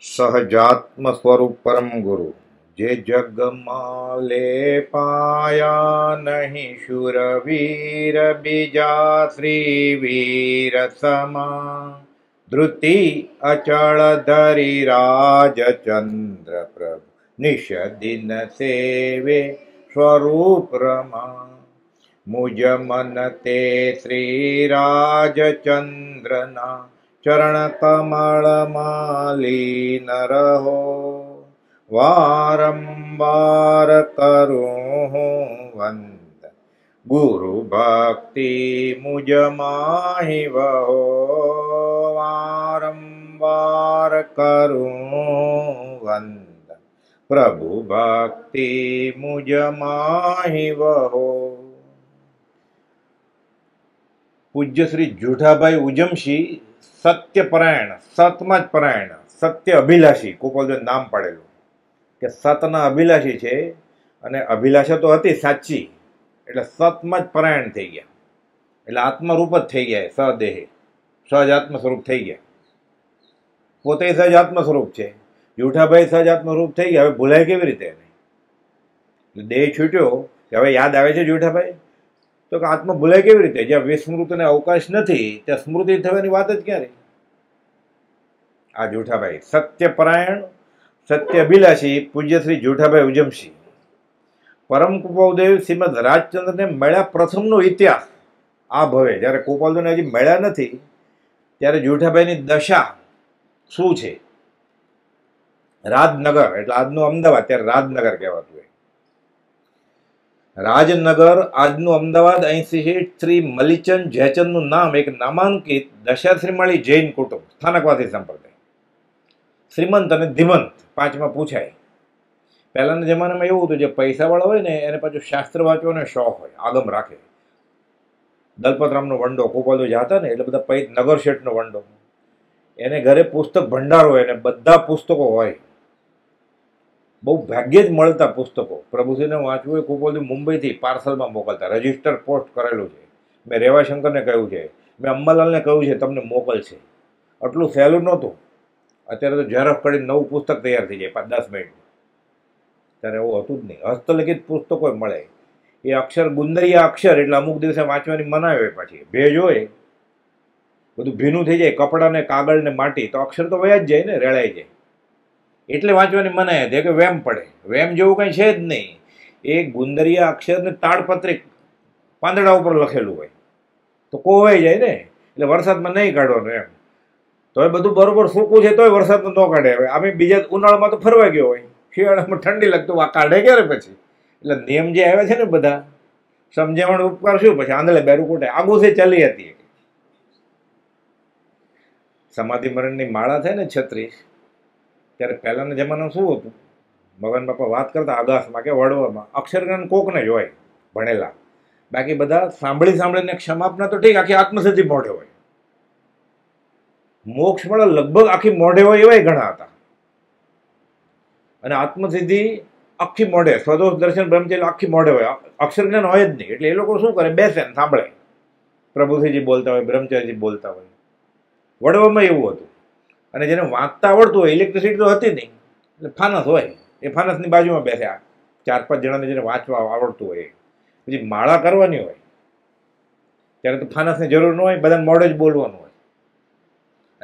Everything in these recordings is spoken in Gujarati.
સહજાત્મ સ્વરૂપ પરમ ગુરુ જે જગમાં લે પાયા નહીં શુરવીર બીજા શ્રી વીર સમા ધૃતિ અચળ ધરી રાજચંદ્ર પ્રભુ નિષદિન સેવે સ્વરૂપ રમા મુજ મન તે શ્રી રાજચંદ્રના ચરણકમળમાલીન રહો વારંવાર કરું હું વંદ ગુરુ ભક્તિ મુજ માહી વહો વારંવાર કરું વંદ પ્રભુ ભક્તિ મુજ માહી વહો પૂજ્ય શ્રી જુઠાભાઈ ઉજમશી સત્યપરાયણ સતમાં જ પરાયણ સત્ય અભિલાષી ગોપાલદેવ નામ પાડેલું કે સતના અભિલાષી છે અને અભિલાષા તો હતી સાચી એટલે સતમાં જ પરાયણ થઈ ગયા એટલે આત્મરૂપ જ થઈ ગયા સદેહે સહજ આત્મ સ્વરૂપ થઈ ગયા પોતે સહજ આત્મ સ્વરૂપ છે જૂઠાભાઈ સહજ આત્મ સ્વરૂપ થઈ ગયા હવે ભૂલાય કેવી રીતે નહીં દેહ છૂટ્યો કે હવે યાદ આવે છે જૂઠાભાઈ તો કે આત્મા ભૂલાય કેવી રીતે જ્યાં વિસ્મૃતિને અવકાશ નથી ત્યાં સ્મૃતિ થવાની વાત જ ક્યારે આ જૂઠાભાઈ સત્યપરાયણ સત્ય અભિલાષી પૂજ્યશ્રી જૂઠાભાઈ ઉજમસિંહ પરમ કુપાલદેવ શ્રીમદ રાજચંદ્રને મળ્યા પ્રથમનો ઇતિહાસ આ ભવે જ્યારે કુપાલદેવને હજી મળ્યા નથી ત્યારે જૂઠાભાઈની દશા શું છે રાજનગર એટલે આજનું અમદાવાદ ત્યારે રાજનગર કહેવાતું હોય રાજનગર આજનું અમદાવાદ અહીંથી શ્રી મલિચંદ જયચંદનું નામ એક નામાંકિત દશાશ્રીમાળી જૈન કુટુંબ સ્થાનકવાસી સંપ્રદાય શ્રીમંત અને ધીમંત પાંચમાં પૂછાય પહેલાંના જમાનામાં એવું હતું જે પૈસાવાળા હોય ને એને પાછું શાસ્ત્ર વાંચવાનો શોખ હોય આગમ રાખે દલપતરામનો વંડો ગોપાલદો જતા ને એટલે બધા પૈ શેઠનો વંડો એને ઘરે પુસ્તક ભંડાર હોય અને બધા પુસ્તકો હોય બહુ ભાગ્યે જ મળતા પુસ્તકો પ્રભુશ્રીને વાંચવું એ ખૂબ બધું મુંબઈથી પાર્સલમાં મોકલતા રજિસ્ટર પોસ્ટ કરેલું છે મેં રેવાશંકરને કહ્યું છે મેં અંબાલાલને કહ્યું છે તમને મોકલશે આટલું સહેલું નહોતું અત્યારે તો ઝરફ કરીને નવું પુસ્તક તૈયાર થઈ જાય પાંચ દસ મિનિટનું ત્યારે એવું હતું જ નહીં હસ્તલિખિત પુસ્તકો મળે એ અક્ષર ગુંદરિયા અક્ષર એટલે અમુક દિવસે વાંચવાની મના આવે પાછી ભેજ હોય બધું ભીનું થઈ જાય કપડાને કાગળને માટી તો અક્ષર તો વયા જ જાય ને રેળાઈ જાય એટલે વાંચવાની મનાય હતી કે વેમ પડે વેમ જેવું કંઈ છે જ નહીં એ ગુંદરિયા અક્ષરને તાડપત્રે પાંદડા ઉપર લખેલું હોય તો કોવાઈ જાય ને એટલે વરસાદમાં નહીં કાઢવાનું એમ તો એ બધું બરાબર સૂકું છે તોય વરસાદમાં ન કાઢે હવે અમે બીજા ઉનાળામાં તો ફરવા ગયો હોય શિયાળામાં ઠંડી લાગતું આ કાઢે ક્યારે પછી એટલે નિયમ જે આવ્યા છે ને બધા સમજાવણ ઉપકાર શું પછી આંધળે બેરુકોટે કોટે આગોથી ચાલી હતી સમાધિ મરણની માળા થાય ને છત્રીસ ત્યારે પહેલાંના જમાનામાં શું હતું મગન બાપા વાત કરતા આગાસમાં કે વડવામાં અક્ષરજ્ઞાન કોકને જ હોય ભણેલા બાકી બધા સાંભળી સાંભળીને ક્ષમાપના તો ઠીક આખી આત્મસિદ્ધિ મોઢે હોય મોક્ષ મળે લગભગ આખી મોઢે હોય એવાય ઘણા હતા અને આત્મસિદ્ધિ આખી મોઢે સ્વદોષ દર્શન બ્રહ્મચર્ય આખી મોઢે હોય અક્ષરજ્ઞાન હોય જ નહીં એટલે એ લોકો શું કરે બેસે ને સાંભળે પ્રભુસિંહજી બોલતા હોય બ્રહ્મચર્યજી બોલતા હોય વડવામાં એવું હતું અને જેને વાંચતા આવડતું હોય ઇલેક્ટ્રિસિટી તો હતી નહીં એટલે ફાનસ હોય એ ફાનસની બાજુમાં બેસ્યા ચાર પાંચ જણાને જેને વાંચવા આવડતું હોય પછી માળા કરવાની હોય ત્યારે તો ફાનસની જરૂર ન હોય બધાને મોડે જ બોલવાનું હોય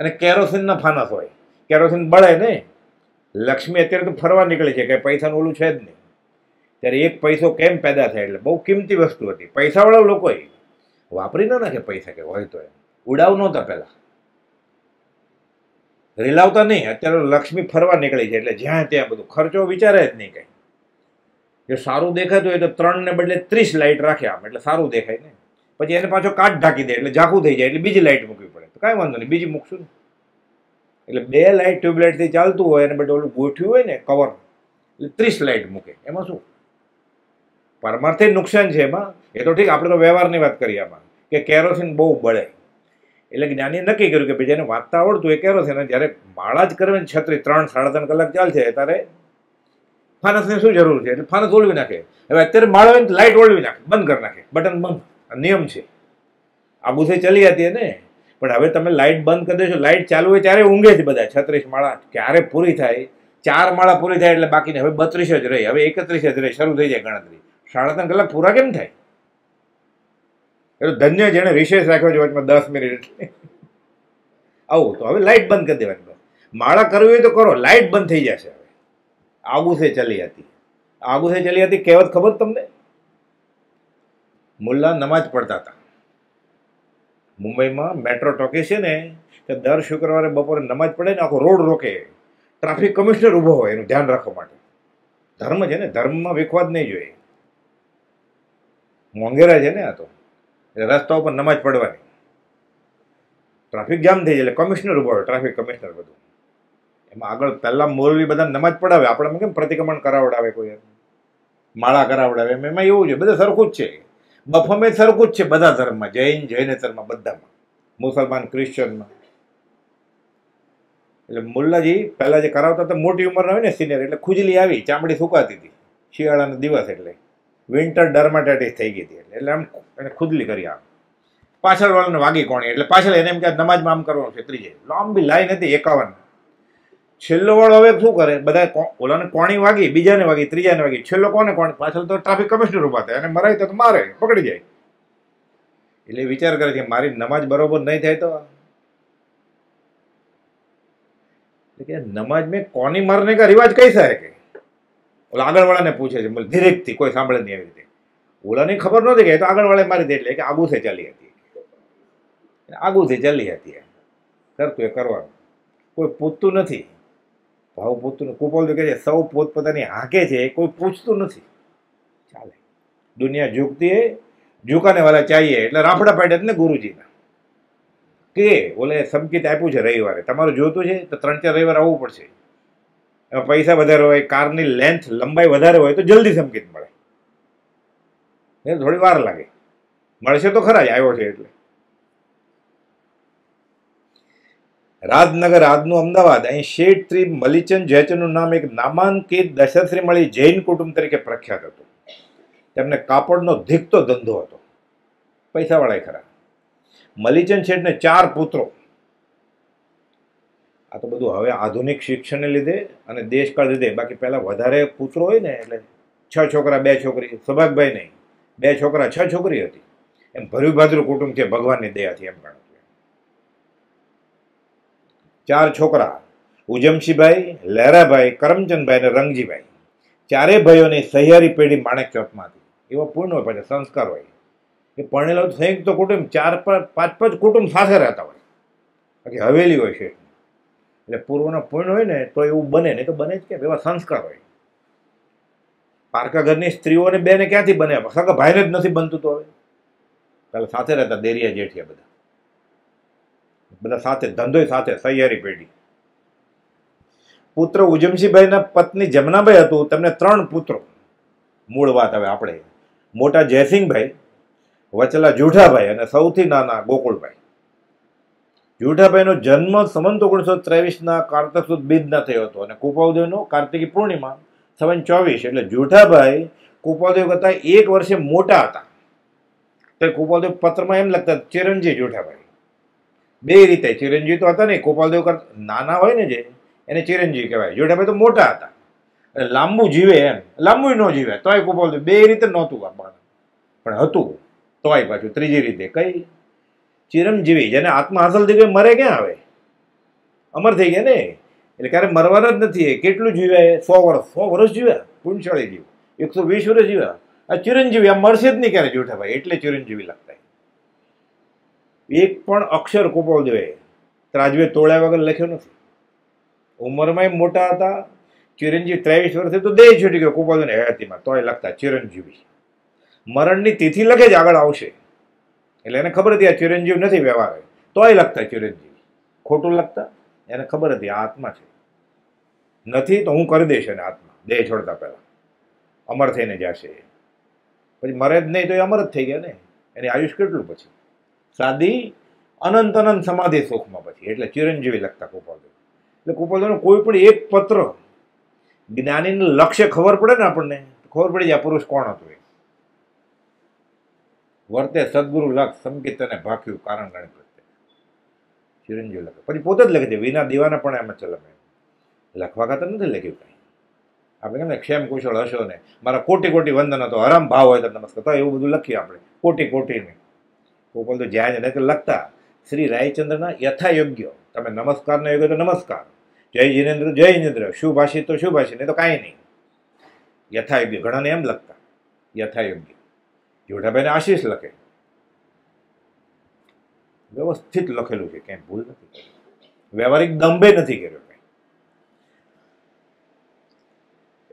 અને કેરોસીનના ફાનસ હોય કેરોસીન બળે નહીં લક્ષ્મી અત્યારે તો ફરવા નીકળે છે કે પૈસાનું ઓલું છે જ નહીં ત્યારે એક પૈસો કેમ પેદા થાય એટલે બહુ કિંમતી વસ્તુ હતી પૈસાવાળા લોકોએ વાપરી ન નાખે પૈસા કે હોય તો એમ ઉડાવ નહોતા પહેલાં રેલાવતા નહીં અત્યારે લક્ષ્મી ફરવા નીકળી છે એટલે જ્યાં ત્યાં બધું ખર્ચો વિચારે જ નહીં કંઈ જો સારું દેખાતું હોય તો ત્રણને બદલે ત્રીસ લાઇટ રાખ્યા આમ એટલે સારું દેખાય ને પછી એને પાછો કાટ ઢાંકી દે એટલે ઝાંખું થઈ જાય એટલે બીજી લાઇટ મૂકવી પડે તો કાંઈ વાંધો નહીં બીજી મૂકશું ને એટલે બે લાઇટ ટ્યુબલાઇટથી ચાલતું હોય એને બધું ઓલું ગોઠ્યું હોય ને કવર એટલે ત્રીસ લાઇટ મૂકે એમાં શું પરમાર્થે નુકસાન છે એમાં એ તો ઠીક આપણે તો વ્યવહારની વાત કરીએ આમાં કે કેરોસીન બહુ બળે એટલે જ્ઞાનીએ નક્કી કર્યું કે ભાઈ જેને વાંચતા આવડતું એ કેરો છે ને જ્યારે માળા જ કરવે ને છત્રી ત્રણ સાડા ત્રણ કલાક ચાલશે ત્યારે ફાનસની શું જરૂર છે એટલે ફાનસ ઓળવી નાખે હવે અત્યારે માળો ને લાઇટ ઓળવી નાખે બંધ કરી નાખે બટન બંધ નિયમ છે આબુ ચલી હતી ને પણ હવે તમે લાઇટ બંધ કરી દેશો લાઇટ ચાલુ હોય ત્યારે ઊંઘે જ બધા છત્રીસ માળા ક્યારે પૂરી થાય ચાર માળા પૂરી થાય એટલે બાકીને હવે બત્રીસ જ રહી હવે એકત્રીસ જ રહી શરૂ થઈ જાય ગણતરી સાડા ત્રણ કલાક પૂરા કેમ થાય એટલે ધન્ય જેને વિશેષ રાખ્યો છે વચમાં દસ મિનિટ આવું તો હવે લાઇટ બંધ કરી દેવાની માળા કરવી હોય તો કરો લાઇટ બંધ થઈ જશે હવે આબુસે ચાલી હતી આબુસે ચાલી હતી કહેવત ખબર તમને મુલ્લા નમાજ પડતા હતા મુંબઈમાં મેટ્રો ટોકીસ છે ને કે દર શુક્રવારે બપોરે નમાજ પડે ને આખો રોડ રોકે ટ્રાફિક કમિશનર ઊભો હોય એનું ધ્યાન રાખવા માટે ધર્મ છે ને ધર્મમાં વિખવાદ નહીં જોઈએ મોંઘેરા છે ને આ તો એટલે રસ્તા ઉપર નમાજ પડવાની ટ્રાફિક જામ થઈ જાય એટલે કમિશનર ઉભો ટ્રાફિક કમિશનર બધું એમાં આગળ પહેલાં મોરવી બધા નમાજ પડાવે આપણે કેમ પ્રતિક્રમણ કરાવડાવે કોઈ માળા કરાવડાવે એમ એમાં એવું છે બધા સરખું જ છે બફમે સરખું જ છે બધા ધર્મમાં જૈન જૈન ધર્મમાં બધામાં મુસલમાન ક્રિશ્ચનમાં એટલે મુલ્લાજી પહેલાં જે કરાવતા હતા મોટી ઉંમરના હોય ને સિનિયર એટલે ખુજલી આવી ચામડી સુકાતી હતી શિયાળાના દિવસ એટલે વિન્ટર ડર્માટાઇટિસ થઈ ગઈ હતી એટલે આમ એને ખુદલી કરી આમ પાછળ વાળને વાગી કોણી એટલે પાછળ એને એમ કે નમાજમાં આમ કરવાનું છે ત્રીજે લાંબી લાઈન હતી એકાવન છેલ્લો વાળો હવે શું કરે બધા ઓલાને કોણી વાગી બીજાને વાગી ત્રીજાને વાગી છેલ્લો કોને કોણ પાછળ તો ટ્રાફિક કમિશનર ઉભા થાય અને મરાય તો મારે પકડી જાય એટલે વિચાર કરે છે મારી નમાજ બરોબર નહીં થાય તો નમાજ મેં કોની મારને કા રિવાજ કઈ સા કે ઓલા આગળવાળાને પૂછે છે ધીરેકથી કોઈ સાંભળે નહીં એવી રીતે ઓલાને ખબર નહોતી કે તો આગળવાળાએ મારી દે એટલે કે આગુથી ચાલી હતી આગુથી ચાલી હતી કરતું એ કરવાનું કોઈ પૂછતું નથી ભાવ પૂછતું કુપોલ કહે છે સૌ પોતપોતાની હાંકે છે કોઈ પૂછતું નથી ચાલે દુનિયા ઝૂકતી ઝૂકાને વાળા ચાહીએ એટલે રાફડા પાડે એટલે ગુરુજીના કે ઓલે સંકેત આપ્યું છે રવિવારે તમારું જોતું છે તો ત્રણ ચાર રવિવાર આવવું પડશે પૈસા વધારે હોય કારની લેન્થ લંબાઈ વધારે હોય તો જલ્દી સંકેત મળે થોડી વાર લાગે મળશે તો ખરા જ આવ્યો છે એટલે રાજનગર આજનું અમદાવાદ અહીં શેઠ શ્રી મલિચંદ જયચંદનું નામ એક નામાંકિત દશરથશ્રી મળી જૈન કુટુંબ તરીકે પ્રખ્યાત હતું તેમને કાપડનો ધીકતો ધંધો હતો પૈસાવાળા ખરા મલિચંદ શેઠને ચાર પુત્રો આ તો બધું હવે આધુનિક શિક્ષણને લીધે અને દેશકાળ લીધે બાકી પહેલાં વધારે પુત્રો હોય ને એટલે છ છોકરા બે છોકરી સૌભાગભાઈ નહીં બે છોકરા છ છોકરી હતી એમ ભર્યું ભાદરું કુટુંબ છે ભગવાનની દયાથી એમ ગણું ચાર છોકરા ઉજમશીભાઈ લહેરાભાઈ કરમચંદભાઈ અને રંગજીભાઈ ચારેય ભાઈઓની સહિયારી પેઢી માણેક ચોકમાં હતી એવો પૂર્ણ હોય પછી સંસ્કાર હોય એ પરણેલો સંયુક્ત કુટુંબ ચાર પાંચ પાંચ કુટુંબ સાથે રહેતા હોય બાકી હવેલી હોય છે એટલે પૂર્વનો પુણ્ય હોય ને તો એવું બને નહીં તો બને જ કેમ એવા સંસ્કાર હોય પારકા ઘરની સ્ત્રીઓને બે ને ક્યાંથી બને સગા ભાઈને જ નથી બનતું તો હવે પહેલાં સાથે રહેતા દેરિયા જેઠિયા બધા બધા સાથે ધંધોય સાથે સહિયારી પેઢી પુત્ર ઉજમસિંહભાઈના પત્ની જમનાભાઈ હતું તેમને ત્રણ પુત્રો મૂળ વાત હવે આપણે મોટા જયસિંહભાઈ વચલા જુઠાભાઈ અને સૌથી નાના ગોકુળભાઈ જુઠાભાઈનો જન્મ સંવંત ઓગણીસો ત્રેવીસના કાર્તક સુદ બીજના થયો હતો અને કુપાવદેવનો કાર્તિકી પૂર્ણિમા સંવંત ચોવીસ એટલે જુઠાભાઈ કુપાવદેવ કરતાં એક વર્ષે મોટા હતા તો કુપાલદેવ પત્રમાં એમ લખતા ચિરંજી જુઠાભાઈ બે રીતે ચિરંજીવ તો હતા નહીં ગોપાલદેવ કરતા નાના હોય ને જે એને ચિરંજી કહેવાય જોડાભાઈ તો મોટા હતા એટલે લાંબુ જીવે એમ લાંબુ ન જીવે તોય ગોપાલદેવ બે રીતે નહોતું આપવાનું પણ હતું તોય પાછું ત્રીજી રીતે કઈ ચિરંજીવી જેને આત્મા હાસલ થઈ ગયો મરે ક્યાં આવે અમર થઈ ગયા ને એટલે ક્યારે મરવાના જ નથી એ કેટલું જીવ્યા એ સો વર્ષ સો વર્ષ જીવ્યા પુણ્યશાળી જીવ એકસો વીસ વર્ષ જીવ્યા આ ચિરંજીવી આ મળશે જ નહીં ક્યારે જોઠા ભાઈ એટલે ચિરંજીવી લખતા એક પણ અક્ષર કોપોલ દેવે ત્રાજવે તોળ્યા વગર લખ્યો નથી ઉંમરમાં મોટા હતા ચિરંજીવી ત્રેવીસ વર્ષે તો દેહ છૂટી ગયો કોપોલ હયાતીમાં તોય લખતા ચિરંજીવી મરણની તિથિ લખે જ આગળ આવશે એટલે એને ખબર હતી આ ચિરંજીવ નથી વ્યવહાર વ્યવહારે તોય લખતા ચિરંજીવ ખોટું લખતા એને ખબર હતી આ આત્મા છે નથી તો હું કરી દઈશ એને આત્મા દેહ છોડતા પહેલાં અમર થઈને જશે પછી મરે જ નહીં તો એ અમર જ થઈ ગયા ને એની આયુષ્ય કેટલું પછી સાદી અનંત અનંત સમાધિ સુખમાં પછી એટલે ચિરંજીવી લખતા કુપાલદેવ એટલે કુપાલદેવનો કોઈ પણ એક પત્ર જ્ઞાનીનું લક્ષ્ય ખબર પડે ને આપણને ખબર પડી જાય પુરુષ કોણ હતું એ વર્તે સદગુરુ લખ સંગીત અને ભાખ્યું કારણ ગણપત ચિરંજીવ લખે પછી પોતે જ લખે છે વિના દીવાના પણ એમ ચલમ એમ લખવા ખાતર નથી લખ્યું કાંઈ આપણે કેમ ને ક્ષેમ કુશળ હશો ને મારા કોટી કોટી વંદન હતો હરમ ભાવ હોય તો નમસ્કાર તો એવું બધું લખીએ આપણે કોટી કોટીને કોપલ તો જ્યાં જ નહીં તો લખતા શ્રી રાયચંદ્રના યથાયોગ્ય તમે નમસ્કારનો યોગ્ય તો નમસ્કાર જય જીનેન્દ્ર જય ઇન્દ્ર શુભાષી તો શુભાષી નહીં તો કાંઈ નહીં યથાયોગ્ય ઘણાને એમ લખતા યથાયોગ્ય જોઠાભાઈને આશીષ લખે વ્યવસ્થિત લખેલું છે ક્યાંય ભૂલ નથી વ્યવહારિક દંભે નથી કર્યો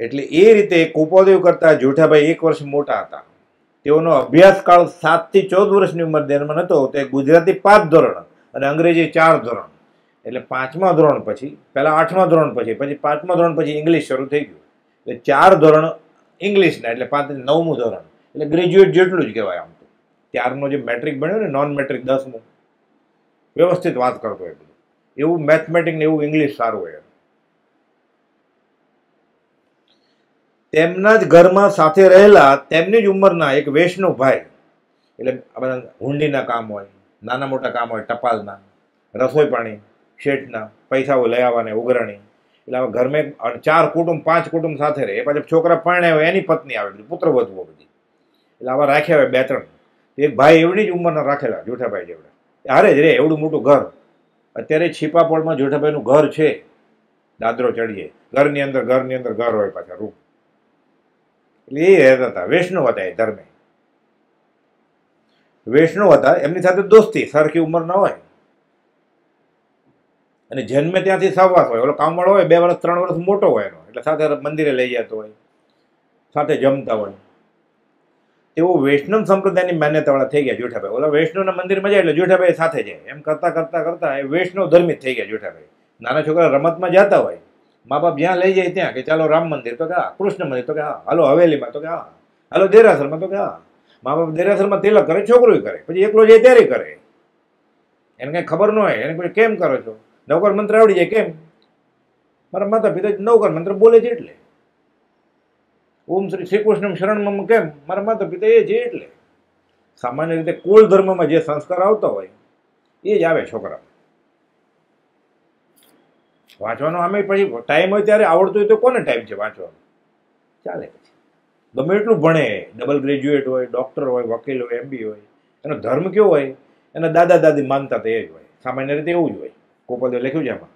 એટલે એ રીતે કુપોદેવ કરતા જોઠાભાઈ એક વર્ષ મોટા હતા તેઓનો અભ્યાસકાળ સાતથી ચૌદ વર્ષની ઉંમર દરમિયાન હતો તે ગુજરાતી પાંચ ધોરણ અને અંગ્રેજી ચાર ધોરણ એટલે પાંચમા ધોરણ પછી પહેલા આઠમા ધોરણ પછી પછી પાંચમા ધોરણ પછી ઇંગ્લિશ શરૂ થઈ ગયું એટલે ચાર ધોરણ ઇંગ્લિશના એટલે પાંચ નવમું ધોરણ એટલે ગ્રેજ્યુએટ જેટલું જ કહેવાય આમ તો ત્યારનો જે મેટ્રિક બન્યો ને નોન મેટ્રિક દસમું વ્યવસ્થિત વાત કરતો હોય બધું એવું મેથમેટિક ને એવું ઇંગ્લિશ સારું હોય તેમના જ ઘરમાં સાથે રહેલા તેમની જ ઉંમરના એક વૈષ્ણવ ભાઈ એટલે બધા હુંડીના કામ હોય નાના મોટા કામ હોય ટપાલના રસોઈ પાણી શેઠના પૈસાઓ લઈ આવવાને ઉઘરાણી એટલે હવે ઘરમાં ચાર કુટુંબ પાંચ કુટુંબ સાથે રહે પછી છોકરા પરણે હોય એની પત્ની આવે બધી પુત્ર વધવો બધી એટલે આમાં રાખ્યા હોય બે ત્રણ એક ભાઈ એવડી જ ઉંમરના રાખેલા જોઠાભાઈ જેવડા હારે જ રે એવડું મોટું ઘર અત્યારે છીપાપોળમાં જોઠાભાઈનું ઘર છે દાદરો ચડીએ ઘરની અંદર ઘરની અંદર ઘર હોય પાછા રૂમ એટલે એ રહેતા હતા વૈષ્ણવ હતા એ ધર્મે વૈષ્ણવ હતા એમની સાથે દોસ્તી સરખી ઉંમર ન હોય અને જન્મે ત્યાંથી સાવવાસ હોય ઓલો કામવાળો હોય બે વર્ષ ત્રણ વર્ષ મોટો હોય એનો એટલે સાથે મંદિરે લઈ જતો હોય સાથે જમતા હોય તેઓ વૈષ્ણવ સંપ્રદાયની માન્યતાવાળા થઈ ગયા જેઠાભાઈ ઓલા વૈષ્ણવના મંદિરમાં જાય એટલે જેઠાભાઈ સાથે જાય એમ કરતાં કરતાં કરતાં એ વૈષ્ણવ ધર્મિત થઈ ગયા જેઠાભાઈ નાના છોકરા રમતમાં જતા હોય મા બાપ જ્યાં લઈ જાય ત્યાં કે ચાલો રામ મંદિર તો કે હા કૃષ્ણ મંદિર તો કે હા હાલો હવેલીમાં તો કે હા હાલો દેરાસરમાં તો કે હા મા બાપ દેરાસરમાં તિલક કરે છોકરો કરે પછી એકલો જાય ત્યારે કરે એને કંઈ ખબર ન હોય એને કોઈ કેમ કરો છો નવકર મંત્ર આવડી જાય કેમ મારા માતા પિતા નવકર મંત્ર બોલે છે એટલે ઓમ શ્રી શ્રીકૃષ્ણમ શરણમાં કેમ મારા માતા પિતા એ જે એટલે સામાન્ય રીતે કુળ ધર્મમાં જે સંસ્કાર આવતા હોય એ જ આવે છોકરા વાંચવાનો આમે પછી ટાઈમ હોય ત્યારે આવડતો હોય તો કોને ટાઈમ છે વાંચવાનો ચાલે પછી ગમે એટલું ભણે ડબલ ગ્રેજ્યુએટ હોય ડૉક્ટર હોય વકીલ હોય એમબી હોય એનો ધર્મ કેવો હોય એના દાદા દાદી માનતા તો એ જ હોય સામાન્ય રીતે એવું જ હોય કોપદે લખ્યું છે એમાં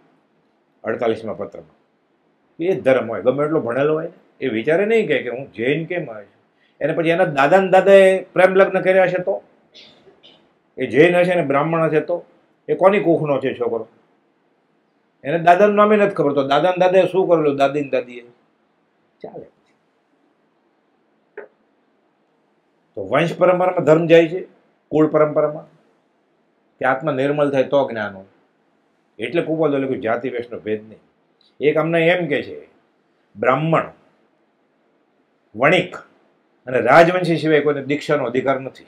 અડતાલીસમાં પત્રમાં એ જ ધર્મ હોય ગમે એટલો ભણેલો હોય ને એ વિચારે નહીં કહે કે હું જૈન કેમ આવ્યો છું એને પછી એના દાદા ને દાદાએ પ્રેમ લગ્ન કર્યા છે તો એ જૈન હશે ને બ્રાહ્મણ હશે તો એ કોની કુખનો છે છોકરો એને દાદાનું નામે નથી ખબર તો દાદા ને દાદાએ શું કરેલું દાદી ને દાદીએ ચાલે તો વંશ પરંપરામાં ધર્મ જાય છે કુળ પરંપરામાં કે આત્મા નિર્મલ થાય તો જ્ઞાન હોય એટલે કુપાલ જાતિ વેશનો ભેદ નહીં એક અમને એમ કે છે બ્રાહ્મણ વણિક અને રાજવંશી સિવાય કોઈને દીક્ષાનો અધિકાર નથી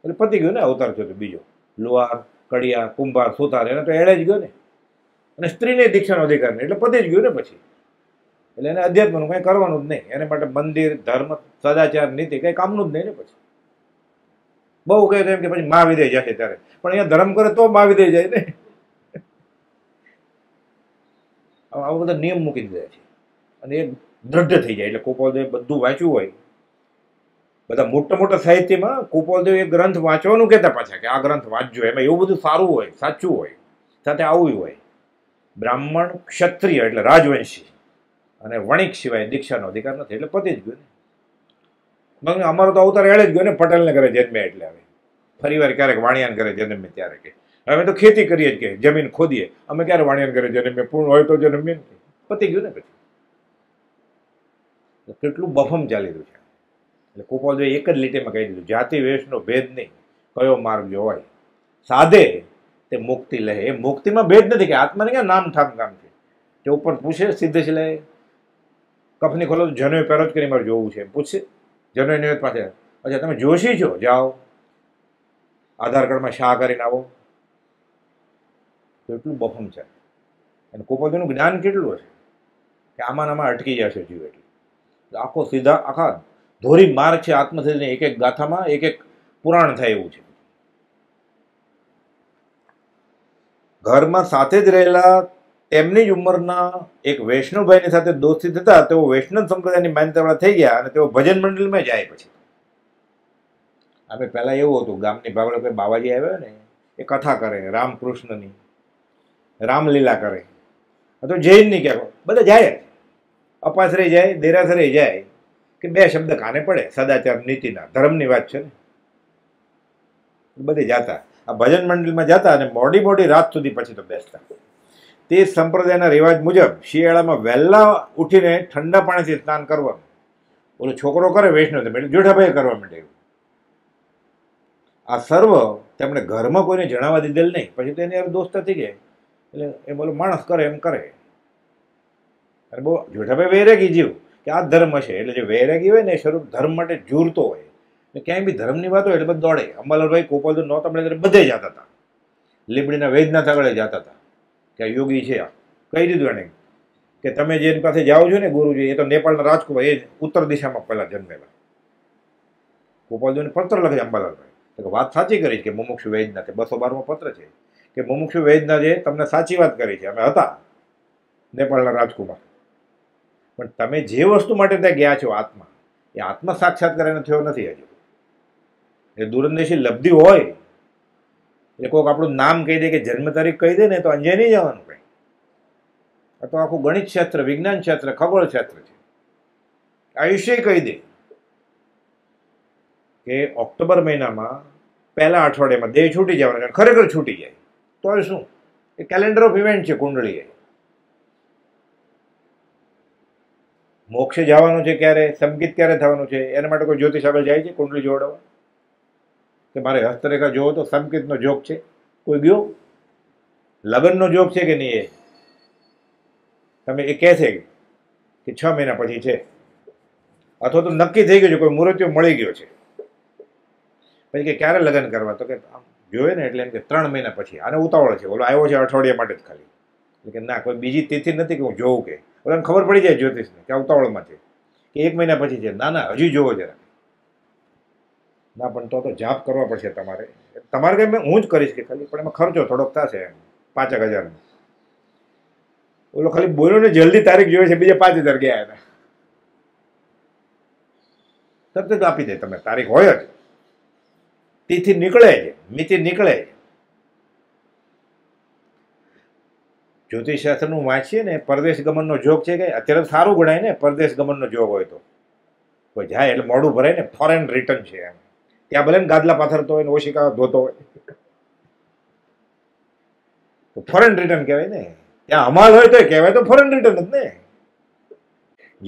એટલે પતી ગયો ને અવતાર થયો બીજો લુહાર કડિયા કુંભાર સુતાર એને તો એળે જ ગયો ને અને સ્ત્રીને દીક્ષાનો અધિકાર નહીં એટલે પતી જ ગયો ને પછી એટલે એને અધ્યાત્મનું કંઈ કરવાનું જ નહીં એને માટે મંદિર ધર્મ સદાચાર નીતિ કંઈ કામનું જ નહીં ને પછી બહુ કહે એમ કે પછી મહાવિદય જશે ત્યારે પણ અહીંયા ધર્મ કરે તો મહાવિદય જાય ને આવા બધા નિયમ મૂકી દીધા છે અને એ દ્રઢ થઈ જાય એટલે ગોપાલદેવે બધું વાંચ્યું હોય બધા મોટા મોટા સાહિત્યમાં ગોપાલદેવ એ ગ્રંથ વાંચવાનું કહેતા પાછા કે આ ગ્રંથ વાંચજો એમાં એવું બધું સારું હોય સાચું હોય સાથે આવું હોય બ્રાહ્મણ ક્ષત્રિય એટલે રાજવંશી અને વણિક સિવાય દીક્ષાનો અધિકાર નથી એટલે પતી જ ગયો ને અમારો તો અવતાર એળે જ ગયો ને પટેલને ઘરે જન્મે એટલે આવે ફરીવાર ક્યારેક વાણિયાન ઘરે જન્મે ત્યારે કે અમે તો ખેતી કરીએ જ કે જમીન ખોદીએ અમે ક્યારે વાણિયાન ઘરે જન્મે પૂર્ણ હોય તો જન્મીએ પતી ગયું ને પછી કેટલું બફમ ચાલી રહ્યું છે એટલે કુપોલજોએ એક જ લીટીમાં કહી દીધું જાતિ વેશનો ભેદ નહીં કયો માર્ગ જોવાય સાધે તે મુક્તિ લે એ મુક્તિમાં ભેદ નથી કે આત્માને ક્યાં નામ ઠામ કામ છે તે ઉપર પૂછે સીધે જ લે કફની ખોલો જનોએ પહેરો જ કરી મારે જોવું છે પૂછશે જનોએ નિવેદ પાસે અચ્છા તમે જોશી છો જાઓ આધાર કાર્ડમાં શા કરીને આવો તો એટલું બફમ છે અને કુપોલજોનું જ્ઞાન કેટલું હશે કે આમાં આમાં અટકી જશે જીવ એટલે આખો સીધા આખા ધોરી માર્ગ છે આત્મસિદ્ધિની એક એક ગાથામાં એક એક પુરાણ થાય એવું છે ઘરમાં સાથે જ રહેલા તેમની જ ઉંમરના એક વૈષ્ણવભાઈની સાથે દોસ્તી થતા તેઓ વૈષ્ણવ સંપ્રદાયની માન્યતાવાળા થઈ ગયા અને તેઓ ભજન મંડળમાં જાય પછી આપણે પહેલાં એવું હતું ગામની ભાગળ કોઈ બાવાજી આવ્યો ને એ કથા કરે રામકૃષ્ણની રામલીલા કરે તો જૈનની કહેવાય બધા જાય અપાસરે જાય દેરાસરે જાય કે બે શબ્દ કાને પડે સદાચાર નીતિના ધર્મની વાત છે ને બધે જાતા આ ભજન મંડળમાં જતા અને મોડી મોડી રાત સુધી પછી તો બેસતા તે સંપ્રદાયના રિવાજ મુજબ શિયાળામાં વહેલા ઉઠીને ઠંડા પાણીથી સ્નાન કરવાનું ઓલો છોકરો કરે વૈષ્ણવ એટલે જોઠાભાઈ કરવા માંડ્યું આ સર્વ તેમણે ઘરમાં કોઈને જણાવવા દીધેલ નહીં પછી તો એની દોસ્ત થઈ ગયા એટલે એ બોલો માણસ કરે એમ કરે અરે બહુ જેઠાભાઈ વૈરાગી જીવ કે આ ધર્મ છે એટલે જે વૈરાગી હોય ને એ સ્વરૂપ ધર્મ માટે જૂરતો હોય એટલે ક્યાંય બી ધર્મની વાત હોય એટલે બધા દોડે અંબાલાલભાઈ કોપાલ નહોતા મળે ત્યારે બધે જતા હતા લીમડીના વૈદ્યનાથ આગળ જતા હતા કે આ યોગી છે આ કહી દીધું એને કે તમે જેની પાસે જાઓ છો ને ગુરુજી એ તો નેપાળના રાજકુમાર એ ઉત્તર દિશામાં પહેલાં જન્મેલા ગોપાલજીને પત્ર લખે અંબાલાલભાઈ તો વાત સાચી કરી છે કે મુમુક્ષુ છે બસો બારમો પત્ર છે કે મુમુક્ષુ જે તમને સાચી વાત કરી છે અમે હતા નેપાળના રાજકુમાર પણ તમે જે વસ્તુ માટે ત્યાં ગયા છો આત્મા એ આત્મા સાક્ષાત્કાર એને થયો નથી હજુ એ દૂરંદેશી લબ્ધિ હોય એટલે કોઈક આપણું નામ કહી દે કે જન્મ તારીખ કહી દે ને તો અંજે નહીં જવાનું કંઈ આ તો આખું ગણિત ક્ષેત્ર વિજ્ઞાન ક્ષેત્ર ખગોળ ક્ષેત્ર છે આયુષ્ય કહી દે કે ઓક્ટોબર મહિનામાં પહેલા અઠવાડિયામાં દેહ છૂટી જવાનો ખરેખર છૂટી જાય તો શું એ કેલેન્ડર ઓફ ઇવેન્ટ છે કુંડળી મોક્ષ જવાનું છે ક્યારે સંગીત ક્યારે થવાનું છે એના માટે કોઈ જ્યોતિષ આગળ જાય છે કુંડલી જોડાવવા કે મારે હસ્તરેખા જોવો તો સંગીતનો જોગ છે કોઈ ગયો લગ્નનો જોગ છે કે નહીં એ તમે એ કહે છે કે છ મહિના પછી છે અથવા તો નક્કી થઈ ગયું છે કોઈ મૂર્તિઓ મળી ગયો છે પછી કે ક્યારે લગ્ન કરવા તો કે આમ જોયે ને એટલે એમ કે ત્રણ મહિના પછી આને ઉતાવળ છે ઓલો આવ્યો છે અઠવાડિયા માટે જ ખાલી એટલે કે ના કોઈ બીજી તિથિ નથી કે હું જોઉં કે બધાને ખબર પડી જાય જ્યોતિષને કે ઉતાવળમાં છે કે એક મહિના પછી છે ના ના હજી જોવો જરા ના પણ તો તો જાપ કરવા પડશે તમારે તમારે કંઈ હું જ કરીશ કે ખાલી પણ એમાં ખર્ચો થોડોક થશે એમ પાંચેક હજારનો ઓલો ખાલી બોલ્યો ને જલ્દી તારીખ જોઈએ છે બીજે પાંચ હજાર ગયા એના તરત જ આપી દે તમે તારીખ હોય જ તિથિ નીકળે જ મિતિ નીકળે જ જ્યોતિષશાસ્ત્રનું વાંચીએ ને પરદેશ ગમનનો જોગ છે કે અત્યારે સારું ગણાય ને પરદેશ ગમનનો જોગ હોય તો કોઈ જાય એટલે મોડું ભરાય ને ફોરેન રિટર્ન છે એમ ત્યાં ભલે ને ગાદલા પાથરતો હોય ને ઓશિકા ધોતો હોય તો ફોરેન રિટર્ન કહેવાય ને ત્યાં અમાલ હોય તો કહેવાય તો ફોરેન રિટર્ન જ ને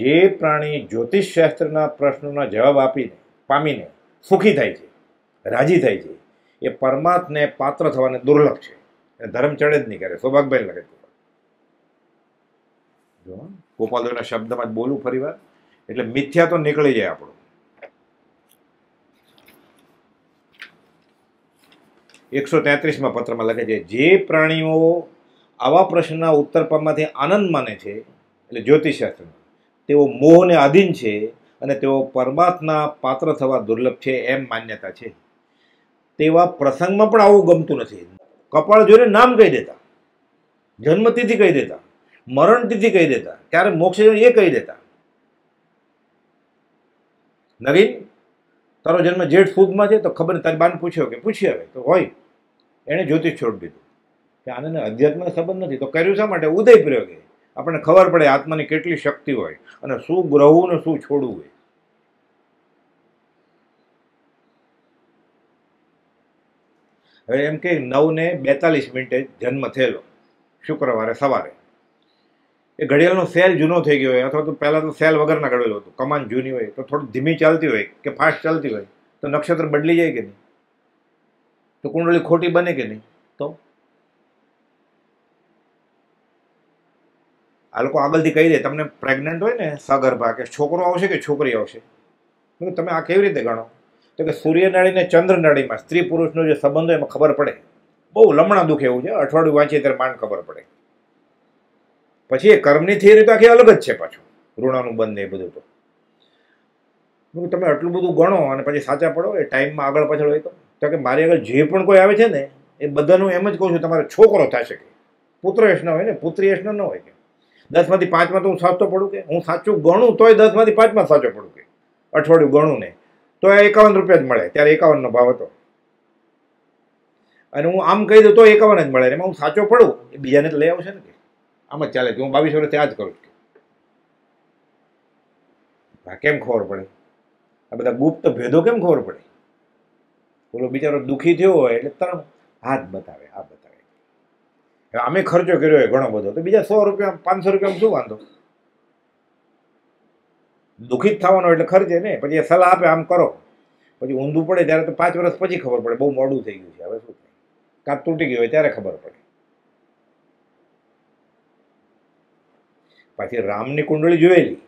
જે પ્રાણી જ્યોતિષશાસ્ત્રના પ્રશ્નોના જવાબ આપીને પામીને સુખી થાય છે રાજી થાય છે એ પરમાત્મને પાત્ર થવાને દુર્લભ છે ધર્મ ચડે જ નહીં કરે સૌભાગભાઈ લગે ગોપાલદેવના શબ્દમાં જ બોલું ફરીવાર એટલે મિથ્યા તો નીકળી જાય આપણું એકસો તેત્રીસમાં પત્રમાં લખે છે જે પ્રાણીઓ આવા પ્રશ્નના ઉત્તર પામવાથી આનંદ માને છે એટલે જ્યોતિષશાસ્ત્ર તેઓ મોહને આધીન છે અને તેઓ પરમાત્મા પાત્ર થવા દુર્લભ છે એમ માન્યતા છે તેવા પ્રસંગમાં પણ આવું ગમતું નથી કપાળ જોઈને નામ કહી દેતા જન્મતિથી કહી દેતા મરણ મરણતિથિ કહી દેતા ત્યારે મોક્ષ એ કહી દેતા નવીન તારો જન્મ જેઠ સુદમાં છે તો ખબર નહીં તારી બાને પૂછ્યો કે પૂછી હવે તો હોય એણે જ્યોતિષ છોડી દીધું કે આને અધ્યાત્મ સંબંધ નથી તો કર્યું શા માટે ઉદય પ્રયોગે આપણને ખબર પડે આત્માની કેટલી શક્તિ હોય અને શું ગ્રહવું ને શું છોડવું હોય હવે એમ કે નવને બેતાલીસ મિનિટે જન્મ થયેલો શુક્રવારે સવારે એ ઘડિયાળનો સેલ જૂનો થઈ ગયો હોય અથવા તો પહેલાં તો સેલ વગરના ઘડેલો હતો કમાન જૂની હોય તો થોડી ધીમી ચાલતી હોય કે ફાસ્ટ ચાલતી હોય તો નક્ષત્ર બદલી જાય કે નહીં તો કુંડળી ખોટી બને કે નહીં તો આ લોકો આગળથી કહી દે તમને પ્રેગ્નન્ટ હોય ને સગર્ભા કે છોકરો આવશે કે છોકરી આવશે તમે આ કેવી રીતે ગણો તો કે સૂર્યનાળીને ચંદ્રનાળીમાં સ્ત્રી પુરુષનો જે સંબંધ હોય એમાં ખબર પડે બહુ લમણા દુઃખ એવું છે અઠવાડિયું વાંચીએ ત્યારે માંડ ખબર પડે પછી એ કર્મની થિયરી તો આખી અલગ જ છે પાછું ઋણાનું બંધ એ બધું તો તમે આટલું બધું ગણો અને પછી સાચા પડો એ ટાઈમમાં આગળ પાછળ હોય તો કે મારી આગળ જે પણ કોઈ આવે છે ને એ બધાનું એમ જ કહું છું તમારો છોકરો થાય શકે પુત્ર યશ્ન હોય ને પુત્રી યશ્ન ન હોય કે દસમાંથી પાંચમાં તો હું સાચો પડું કે હું સાચું ગણું તોય દસમાંથી પાંચમાં સાચો પડું કે અઠવાડિયું ગણું ને તો એકાવન રૂપિયા જ મળે ત્યારે એકાવનનો ભાવ હતો અને હું આમ કહી દઉં તો એકાવન જ મળે એમાં હું સાચો પડું એ બીજાને તો લઈ આવશે ને કે આમ જ ચાલે છે હું બાવીસ વર્ષથી આ જ કરું છું કેમ ખબર પડે આ બધા ગુપ્ત ભેદો કેમ ખબર પડે બોલો બિચારો દુઃખી થયો હોય એટલે તરત હાથ બતાવે આ બતાવે અમે ખર્ચો કર્યો હોય ઘણો બધો તો બીજા સો રૂપિયા પાંચસો રૂપિયામાં શું વાંધો દુઃખી જ થવાનો એટલે ખર્ચે ને પછી એ સલાહ આપે આમ કરો પછી ઊંધું પડે ત્યારે તો પાંચ વર્ષ પછી ખબર પડે બહુ મોડું થઈ ગયું છે હવે શું થાય કાપ તૂટી ગયું હોય ત્યારે ખબર પડે પાછી રામની કુંડળી જોયેલી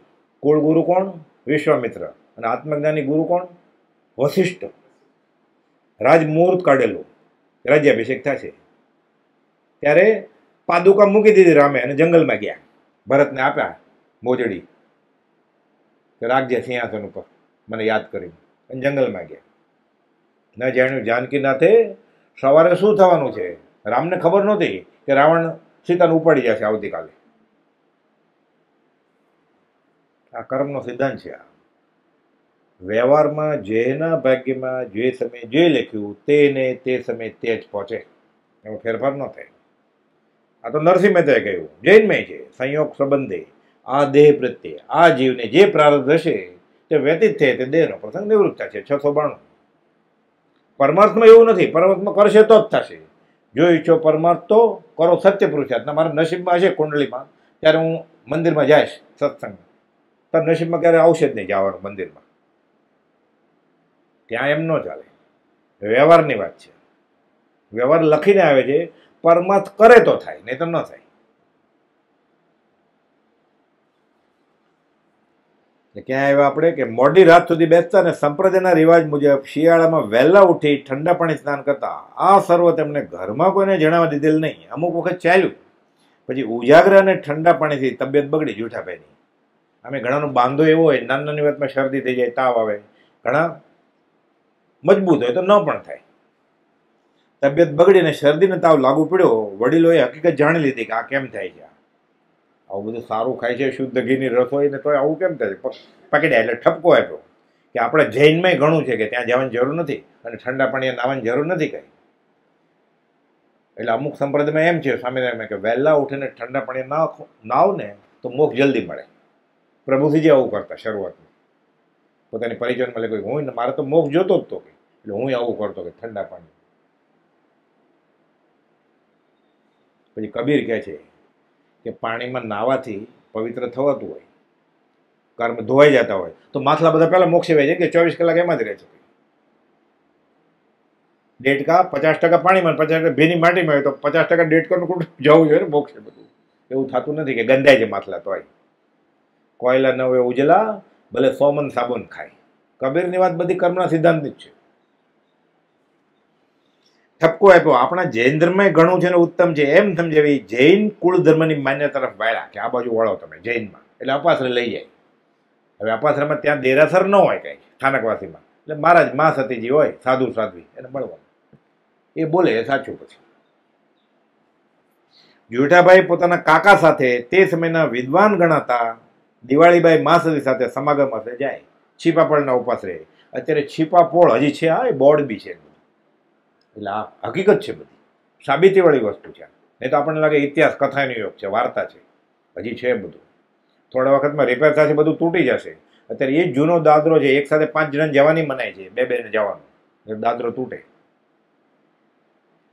કુળ ગુરુ કોણ વિશ્વામિત્ર અને આત્મજ્ઞાની ગુરુ કોણ વશિષ્ઠ રાજમુહૂર્ત કાઢેલું રાજ્યાભિષેક થશે ત્યારે પાદુકા મૂકી દીધી રામે અને જંગલમાં ગયા ભરતને આપ્યા મોજડી રાખજે સિંહાસન ઉપર મને યાદ કરીને અને જંગલમાં ગયા ન જાણ્યું જાનકીનાથે સવારે શું થવાનું છે રામને ખબર નહોતી કે રાવણ સીતાને ઉપાડી જશે આવતીકાલે આ કર્મનો સિદ્ધાંત છે આ વ્યવહારમાં જેના ભાગ્યમાં જે સમયે જે લખ્યું તેને તે સમયે તે જ પહોંચે એમાં ફેરફાર ન થાય આ તો નરસિંહ મહેતાએ કહ્યું જૈન જૈનમય છે સંયોગ સંબંધે આ દેહ પ્રત્યે આ જીવને જે પ્રારબ્ધ હશે તે વ્યતીત થાય તે દેહનો પ્રસંગ નિવૃત્ત છે છસો બાણું પરમાર્થમાં એવું નથી પરમાર્થમાં કરશે તો જ થશે જો ઈચ્છો પરમાર્થ તો કરો સત્ય પુરુષાર્થ મારા નસીબમાં હશે કુંડળીમાં ત્યારે હું મંદિરમાં જઈશ સત્સંગમાં તાર નસીબમાં ક્યારે આવશે જ નહીં જવાનું મંદિરમાં ત્યાં એમ ન ચાલે વ્યવહારની વાત છે વ્યવહાર લખીને આવે છે પરમાર્થ કરે તો થાય નહીં તો ન થાય ક્યાં એવા આપણે કે મોડી રાત સુધી બેસતા અને સંપ્રદાયના રિવાજ મુજબ શિયાળામાં વહેલા ઉઠી ઠંડા પાણી સ્નાન કરતા આ સર્વ તેમને ઘરમાં કોઈને જણાવવા દીધેલ નહીં અમુક વખત ચાલ્યું પછી ઉજાગરા અને ઠંડા પાણીથી તબિયત બગડી જૂઠા જૂઠાભાઈની અમે ઘણાનો બાંધો એવો હોય નાની નાની વાતમાં શરદી થઈ જાય તાવ આવે ઘણા મજબૂત હોય તો ન પણ થાય તબિયત બગડીને શરદીને તાવ લાગુ પડ્યો વડીલોએ હકીકત જાણી લીધી કે આ કેમ થાય છે આવું બધું સારું ખાય છે શુદ્ધ ઘીની રસ હોય ને તો આવું કેમ થાય છે પકડ્યા એટલે ઠપકો આપ્યો કે આપણે જૈનમાંય ઘણું છે કે ત્યાં જવાની જરૂર નથી અને ઠંડા પાણીએ નાવાની જરૂર નથી કંઈ એટલે અમુક સંપ્રદાયમાં એમ છે સ્વામિનારાયણ કે વહેલા ઉઠીને ઠંડા પાણીએ નાવ ને તો મોખ જલ્દી મળે પ્રભુથી આવું કરતા શરૂઆતમાં પોતાની પરિચયમાં મળે કોઈ હું મારે તો મોખ જોતો જ તો કે એટલે હું આવું કરતો કે ઠંડા પાણી પછી કબીર કહે છે કે પાણીમાં નાવાથી પવિત્ર થવાતું હોય કર્મ ધોવાઈ જતા હોય તો માથલા બધા પહેલાં મોક્ષે વહી જાય કે ચોવીસ કલાક એમાં જ રહે છે ડેટકા પચાસ ટકા પાણીમાં પચાસ ટકા ભીની માટીમાં હોય તો પચાસ ટકા ડેટકાનું કુટ જવું જોઈએ ને મોક્ષે બધું એવું થતું નથી કે ગંદાય છે માથલા તોય કોયલા નવે ઉજલા ભલે સોમન સાબુન ખાય કબીરની વાત બધી કર્મના સિદ્ધાંતની જ છે ઠપકો આપ્યો આપણા જૈન ધર્મમાં ઘણું છે ને ઉત્તમ છે એમ સમજાવી જૈન કુળ ધર્મની માન્ય તરફ વાયરા કે આ બાજુ વળો તમે જૈનમાં એટલે અપાશ્રય લઈ જાય હવે અપાશ્રયમાં ત્યાં દેરાસર ન હોય કંઈ સ્થાનકવાસીમાં એટલે મહારાજ મા સતીજી હોય સાધુ સાધ્વી એને મળવાનું એ બોલે એ સાચું પછી જેઠાભાઈ પોતાના કાકા સાથે તે સમયના વિદ્વાન ગણાતા દિવાળીબાઈ મા સદી સાથે સમાગમ અર્થે જાય છીપાપળના ઉપાસ રહે અત્યારે છીપાપોળ હજી છે આ એ બોર્ડ બી છે એટલે આ હકીકત છે બધી સાબિતીવાળી વસ્તુ છે નહીં તો આપણને લાગે ઇતિહાસ કથાનો યોગ છે વાર્તા છે હજી છે બધું થોડા વખતમાં રિપેર થશે બધું તૂટી જશે અત્યારે એ જૂનો દાદરો છે એક સાથે પાંચ જણ જવાની મનાય છે બે બેને જવાનું દાદરો તૂટે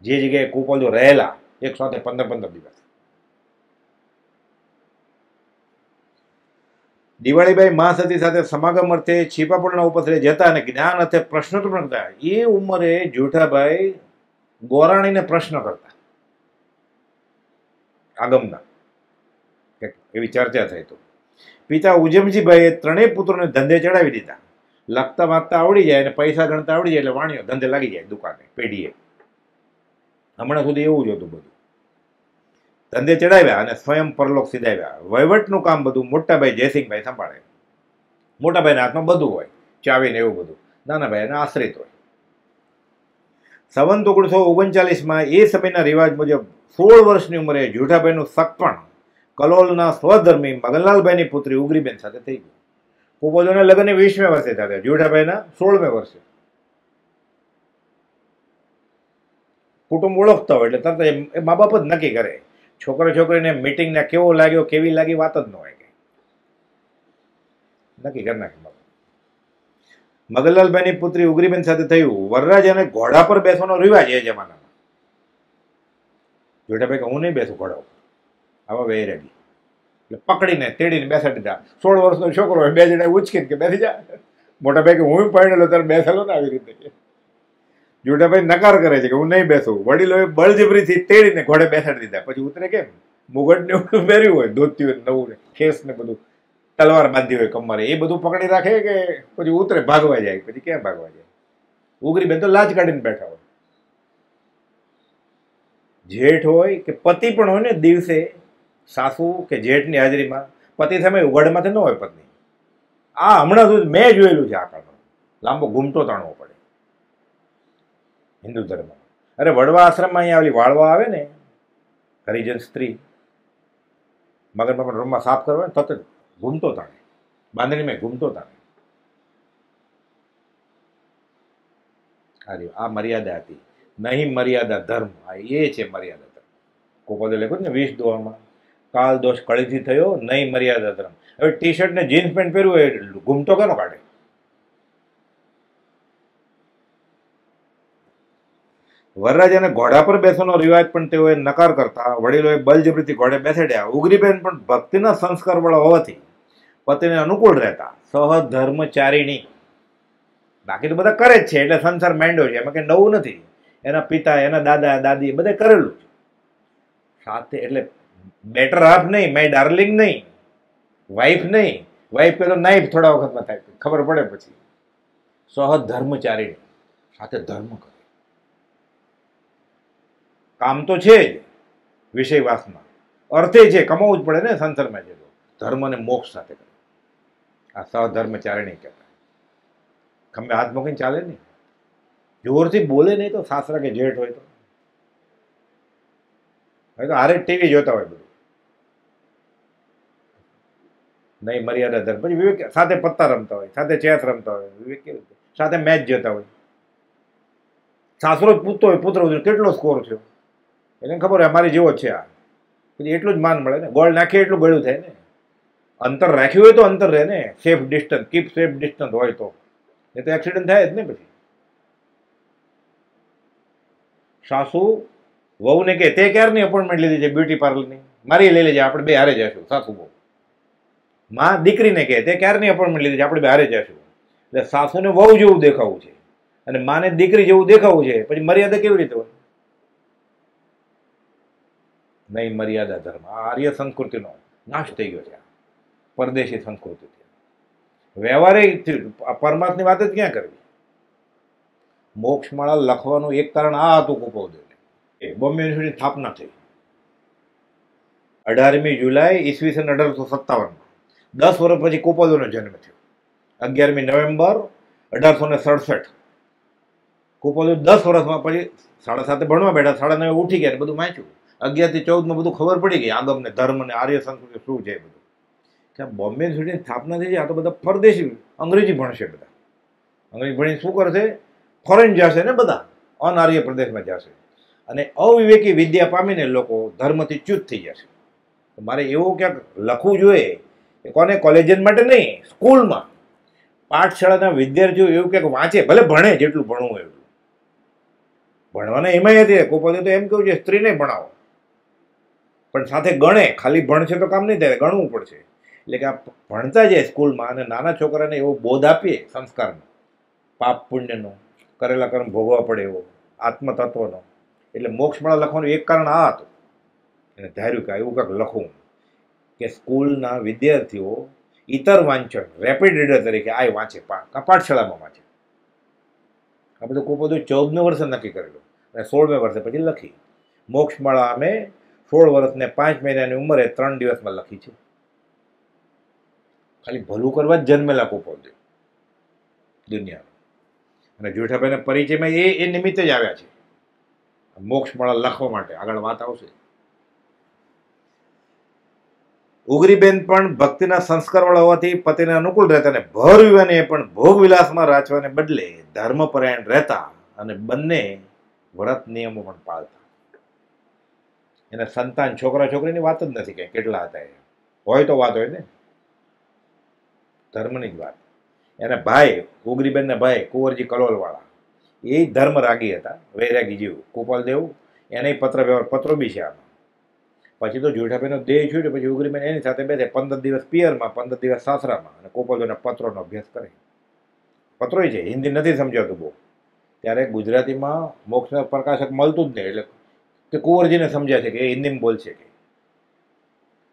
જે જગ્યાએ કુપોલો રહેલા એક સાથે પંદર પંદર દિવસ દિવાળીભાઈ મા સતી સાથે સમાગમ અર્થે છીપાપુરના ઉપસરે જતા અને જ્ઞાન અર્થે પ્રશ્ન પણ કરતા એ ઉંમરે જેઠાભાઈ ગોરાણીને પ્રશ્ન કરતા આગમના એવી ચર્ચા થઈ તો પિતા ઉજમજીભાઈએ ત્રણેય પુત્રોને ધંધે ચડાવી દીધા લખતા વાંચતા આવડી જાય અને પૈસા ગણતા આવડી જાય એટલે વાણીઓ ધંધે લાગી જાય દુકાને પેઢીએ હમણાં સુધી એવું જ હતું બધું ધંધે ચડાવ્યા અને સ્વયં પરલોક સીધાવ્યા વહીવટનું કામ બધું મોટાભાઈ જયસિંહભાઈ સંભાળે મોટાભાઈના હાથમાં બધું હોય ચાવીને એવું બધું નાનાભાઈ એના આશ્રિત હોય સવન ઓગણીસો ઓગણચાલીસમાં એ સમયના રિવાજ મુજબ સોળ વર્ષની ઉંમરે જુઠાભાઈનું સગપણ કલોલના સ્વધર્મી મગનલાલભાઈની પુત્રી ઉગરીબેન સાથે થઈ ગયું કુપોજોના લગ્ન વીસમે વર્ષે થયા જુઠાભાઈના સોળમે વર્ષે કુટુંબ ઓળખતા હોય એટલે તરત એ મા બાપ જ નક્કી કરે છોકરા છોકરીને મિટિંગને કેવો લાગ્યો કેવી લાગી વાત જ ન હોય કે નક્કી કરી નાખે મગનલાલભાઈની પુત્રી ઉગરીબેન સાથે થયું વરરાજ અને ઘોડા પર બેસવાનો રિવાજ એ જમાનામાં જોટાભાઈ કે હું નહીં બેસું ઘોડા ઉપર આવા વેર એટલે પકડીને તેડીને બેસાડી દીધા સોળ વર્ષનો છોકરો બે જણા ઉચકીને કે બેસી જા મોટા ભાઈ કે હું પણ પહેણેલો ત્યારે બેસેલો ને આવી રીતે જોટાભાઈ નકાર કરે છે કે હું નહીં બેસું વડીલોએ બળજબરીથી તેડીને ઘોડે બેસાડી દીધા પછી ઉતરે કેમ મુગટને એવું પહેર્યું હોય ધોતી હોય નવું ને ખેસ ને બધું તલવાર બાંધી હોય કમરે એ બધું પકડી રાખે કે પછી ઉતરે ભાગવા જાય પછી ક્યાં ભાગવા જાય ઉગરી બેન તો લાજ કાઢીને બેઠા હોય જેઠ હોય કે પતિ પણ હોય ને દિવસે સાસુ કે જેઠની હાજરીમાં પતિ સામે ઉગાડમાંથી ન હોય પત્ની આ હમણાં સુધી મેં જોયેલું છે આ કાળમાં લાંબો ઘૂમટો તાણવો પડે હિન્દુ ધર્મ અરે વડવા આશ્રમમાં અહીંયા આવી વાળવા આવે ને હરિજન સ્ત્રી મગર બાપા રૂમમાં સાફ કરવા તત ઘૂમતો તાણે બાંધણીમાં ઘૂમતો તાણે આ આ મર્યાદા હતી નહીં મર્યાદા ધર્મ આ એ છે મર્યાદા ધર્મ કોકોદે લખ્યું ને વીસ દોવામાં કાલ દોષ કળીથી થયો નહીં મર્યાદા ધર્મ હવે ટી શર્ટ ને જીન્સ પેન્ટ પહેર્યું એ ઘૂમતો કેનો કાઢે વરરાજાને ઘોડા પર બેસવાનો રિવાજ પણ તેઓએ નકાર કરતા વડીલોએ બલજબરીથી ઘોડે બેસાડ્યા ઉગરીબેન પણ ભક્તિના સંસ્કારવાળા હોવાથી પતિને અનુકૂળ રહેતા સહજ ધર્મચારીણી બાકી તો બધા કરે જ છે એટલે સંસાર માંડ્યો છે એમાં કંઈ નવું નથી એના પિતા એના દાદા દાદી બધે કરેલું છે સાથે એટલે બેટર હાફ નહીં માય ડાર્લિંગ નહીં વાઈફ નહીં વાઈફ પહેલો નાઈફ થોડા વખતમાં થાય ખબર પડે પછી સહજ ધર્મચારી સાથે ધર્મ કરો કામ તો છે જ વિષયવાસમાં અર્થે છે કમાવું જ પડે ને સંસારમાં છે ધર્મ અને મોક્ષ સાથે કરે આ સહધર્મચારણી કહેવાય ખંભે હાથ મૂકીને ચાલે નહીં જોરથી બોલે નહીં તો સાસરા કે જેઠ હોય તો હવે તો હારે ટીવી જોતા હોય બધું નહીં મર્યાદા ધર્મ પછી વિવેક સાથે પત્તા રમતા હોય સાથે ચેસ રમતા હોય વિવેક સાથે મેચ જોતા હોય સાસરો જ પૂછતો હોય પુત્ર કેટલો સ્કોર થયો એને ખબર હોય અમારી જેવો જ છે આ પછી એટલું જ માન મળે ને ગોળ નાખીએ એટલું ગળ્યું થાય ને અંતર રાખ્યું હોય તો અંતર રહે ને safe distance keep safe distance હોય તો એ તો એક્સિડન્ટ થાય જ ને પછી સાસુ વહુને કે તે ક્યારની અપોઇન્ટમેન્ટ લીધી છે બ્યુટી પાર્લરની મારી લઈ લેજે આપણે બે હારે જશું સાસુ બહુ માં દીકરીને કહે તે ક્યારની અપોઇન્ટમેન્ટ લીધી છે આપણે બે હારે જશું એટલે સાસુને વહુ જેવું દેખાવું છે અને માને દીકરી જેવું દેખાવું છે પછી મર્યાદા કેવી રીતે હોય નહીં મર્યાદા ધર્મ આર્ય સંસ્કૃતિનો નાશ થઈ ગયો છે પરદેશી સંસ્કૃતિથી વ્યવહારે પરમાર્થની વાત જ ક્યાં કરવી મોક્ષ માળા લખવાનું એક કારણ આ હતું કુપોદેવને બોમ્બે યુનિવર્સિટીની સ્થાપના થઈ અઢારમી જુલાઈ ઈસવીસન અઢારસો સત્તાવનમાં દસ વર્ષ પછી કુપોદેવનો જન્મ થયો અગિયારમી નવેમ્બર અઢારસો ને સડસઠ કુપોદેવ દસ વર્ષમાં પછી સાડા સાતે ભણવા બેઠા સાડા નવે ઉઠી ગયા બધું વાંચ્યું અગિયારથી ચૌદમાં બધું ખબર પડી ગઈ આગમને ધર્મ અને આર્ય સંસ્કૃતિ શું છે બધું કે બોમ્બે યુનિવર્સિટીની સ્થાપના થઈ છે આ તો બધા પરદેશી અંગ્રેજી ભણશે બધા અંગ્રેજી ભણીને શું કરશે ફોરેન જશે ને બધા અનાર્ય પ્રદેશમાં જશે અને અવિવેકી વિદ્યા પામીને લોકો ધર્મથી ચ્યુત થઈ જશે મારે એવું ક્યાંક લખવું જોઈએ કે કોને કોલેજન માટે નહીં સ્કૂલમાં પાઠશાળાના વિદ્યાર્થીઓ એવું ક્યાંક વાંચે ભલે ભણે જેટલું ભણવું એટલું ભણવાના એમાં હતી પોતે તો એમ કહ્યું છે સ્ત્રીને ભણાવો પણ સાથે ગણે ખાલી ભણશે તો કામ નહીં થાય ગણવું પડશે એટલે કે આ ભણતા જાય સ્કૂલમાં અને નાના છોકરાને એવો બોધ આપીએ સંસ્કારનો પાપ પુણ્યનો કરેલા કર્મ ભોગવા પડે એવો આત્મતત્વનો એટલે મોક્ષમાળા લખવાનું એક કારણ આ હતું એને ધાર્યું કે એવું કંઈક લખવું કે સ્કૂલના વિદ્યાર્થીઓ ઇતર વાંચન રેપિડ રીડર તરીકે આ વાંચે પાઠશાળામાં વાંચે આ બધું કોઈ બધું ચૌદમે વર્ષે નક્કી કરેલું અને સોળમે વર્ષે પછી લખી મોક્ષમાળા અમે સોળ વર્ષને પાંચ મહિનાની ઉંમરે ત્રણ દિવસમાં લખી છે ખાલી ભલું કરવા જ જન્મેલા કુપો છે દુનિયામાં અને જેઠાભાઈના પરિચયમાં એ એ નિમિત્તે જ આવ્યા છે મોક્ષ મળે લખવા માટે આગળ વાત આવશે ઉગરીબેન પણ ભક્તિના સંસ્કાર વાળા હોવાથી પતિને અનુકૂળ રહેતા અને ભર વિવાને પણ ભોગવિલાસમાં રાચવાને બદલે ધર્મપરાયણ રહેતા અને બંને વ્રત નિયમો પણ પાળતા એને સંતાન છોકરા છોકરીની વાત જ નથી કે કેટલા હતા એ હોય તો વાત હોય ને ધર્મની જ વાત એને ભાઈ ઉગરીબેનના ભાઈ કુંવરજી કલોલવાળા એ ધર્મ રાગી હતા વૈરાગી જીવ કુપાલદેવ એને પત્ર વ્યવહાર પત્રો બી છે આમાં પછી તો જોઠાભાઈનો દેહ છૂટ્યો પછી ઉગરીબેન એની સાથે બેસે પંદર દિવસ પિયરમાં પંદર દિવસ સાસરામાં અને કોપલદેવના પત્રોનો અભ્યાસ કરે પત્રો છે હિન્દી નથી સમજાતું બહુ ત્યારે ગુજરાતીમાં મોક્ષ પ્રકાશક મળતું જ નહીં એટલે કે કુંવરજીને સમજ્યા છે કે એ હિન્દીમાં બોલશે કે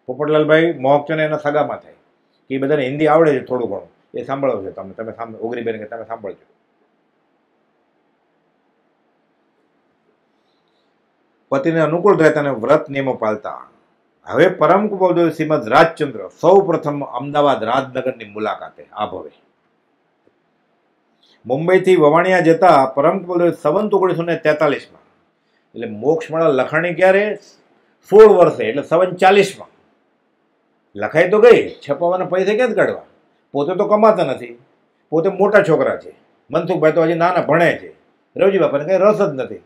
પોપટલાલભાઈ મોહકચને એના સગામાં થાય કે એ બધાને હિન્દી આવડે છે થોડું ઘણું એ સાંભળો છો તમે તમે ઓગરી બેન કે તમે સાંભળજો પતિને અનુકૂળ થાય તને વ્રત નિયમો પાલતા હવે પરમ કુપોદેવ શ્રીમદ રાજચંદ્ર સૌ પ્રથમ અમદાવાદ રાજનગરની મુલાકાતે આ ભવે મુંબઈથી વવાણિયા જતા પરમ કુપોદેવ સંવંત ઓગણીસો ને તેતાલીસમાં એટલે મોક્ષ મળે લખણી ક્યારે સોળ વર્ષે એટલે સવન ચાલીસમાં લખાઈ તો ગઈ છપાવાના પૈસા ક્યાં કાઢવા પોતે તો કમાતા નથી પોતે મોટા છોકરા છે મનસુખભાઈ તો હજી નાના ભણે છે રવજી બાપાને કંઈ રસ જ નથી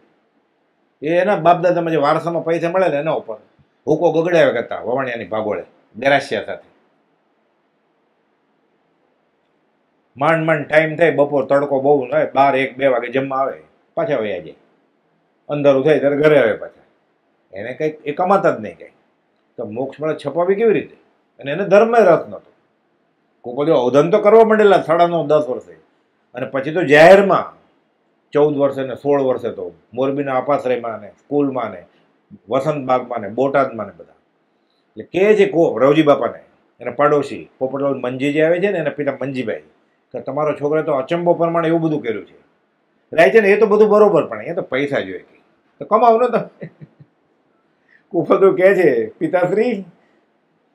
એ એના બાપદાદામાં જે વારસામાં પૈસા મળે ને એના ઉપર હુકો ગગડાવ્યા કરતા વવાણિયાની ભાગોળે ગરાશિયા સાથે માંડ માંડ ટાઈમ થાય બપોર તડકો બહુ થાય બાર એક બે વાગે જમવા આવે પાછા વયા જાય અંધારું થાય ત્યારે ઘરે આવે પાછા એને કંઈક એ કમાતા જ નહીં કંઈ તો મોક્ષ મળે છપાવી કેવી રીતે અને એને ધર્મે રસ નહોતો કોઈ અવધન તો કરવા માંડેલા સાડા નવ દસ વર્ષે અને પછી તો જાહેરમાં ચૌદ વર્ષે ને સોળ વર્ષે તો મોરબીના આપાશ્રયમાં ને સ્કૂલમાં ને વસંતબાગમાં ને બોટાદમાં ને બધા એટલે કે છે કો રવજી બાપાને એને પાડોશી પોપટલાલ મંજી જે આવે છે ને એના પિતા મંજીભાઈ કે તમારો છોકરો તો અચંબો પ્રમાણે એવું બધું કર્યું છે રાય છે ને એ તો બધું બરોબર પણ એ તો પૈસા જોઈએ તો કમાવ ને તમે કુફલ તો કહે છે પિતાશ્રી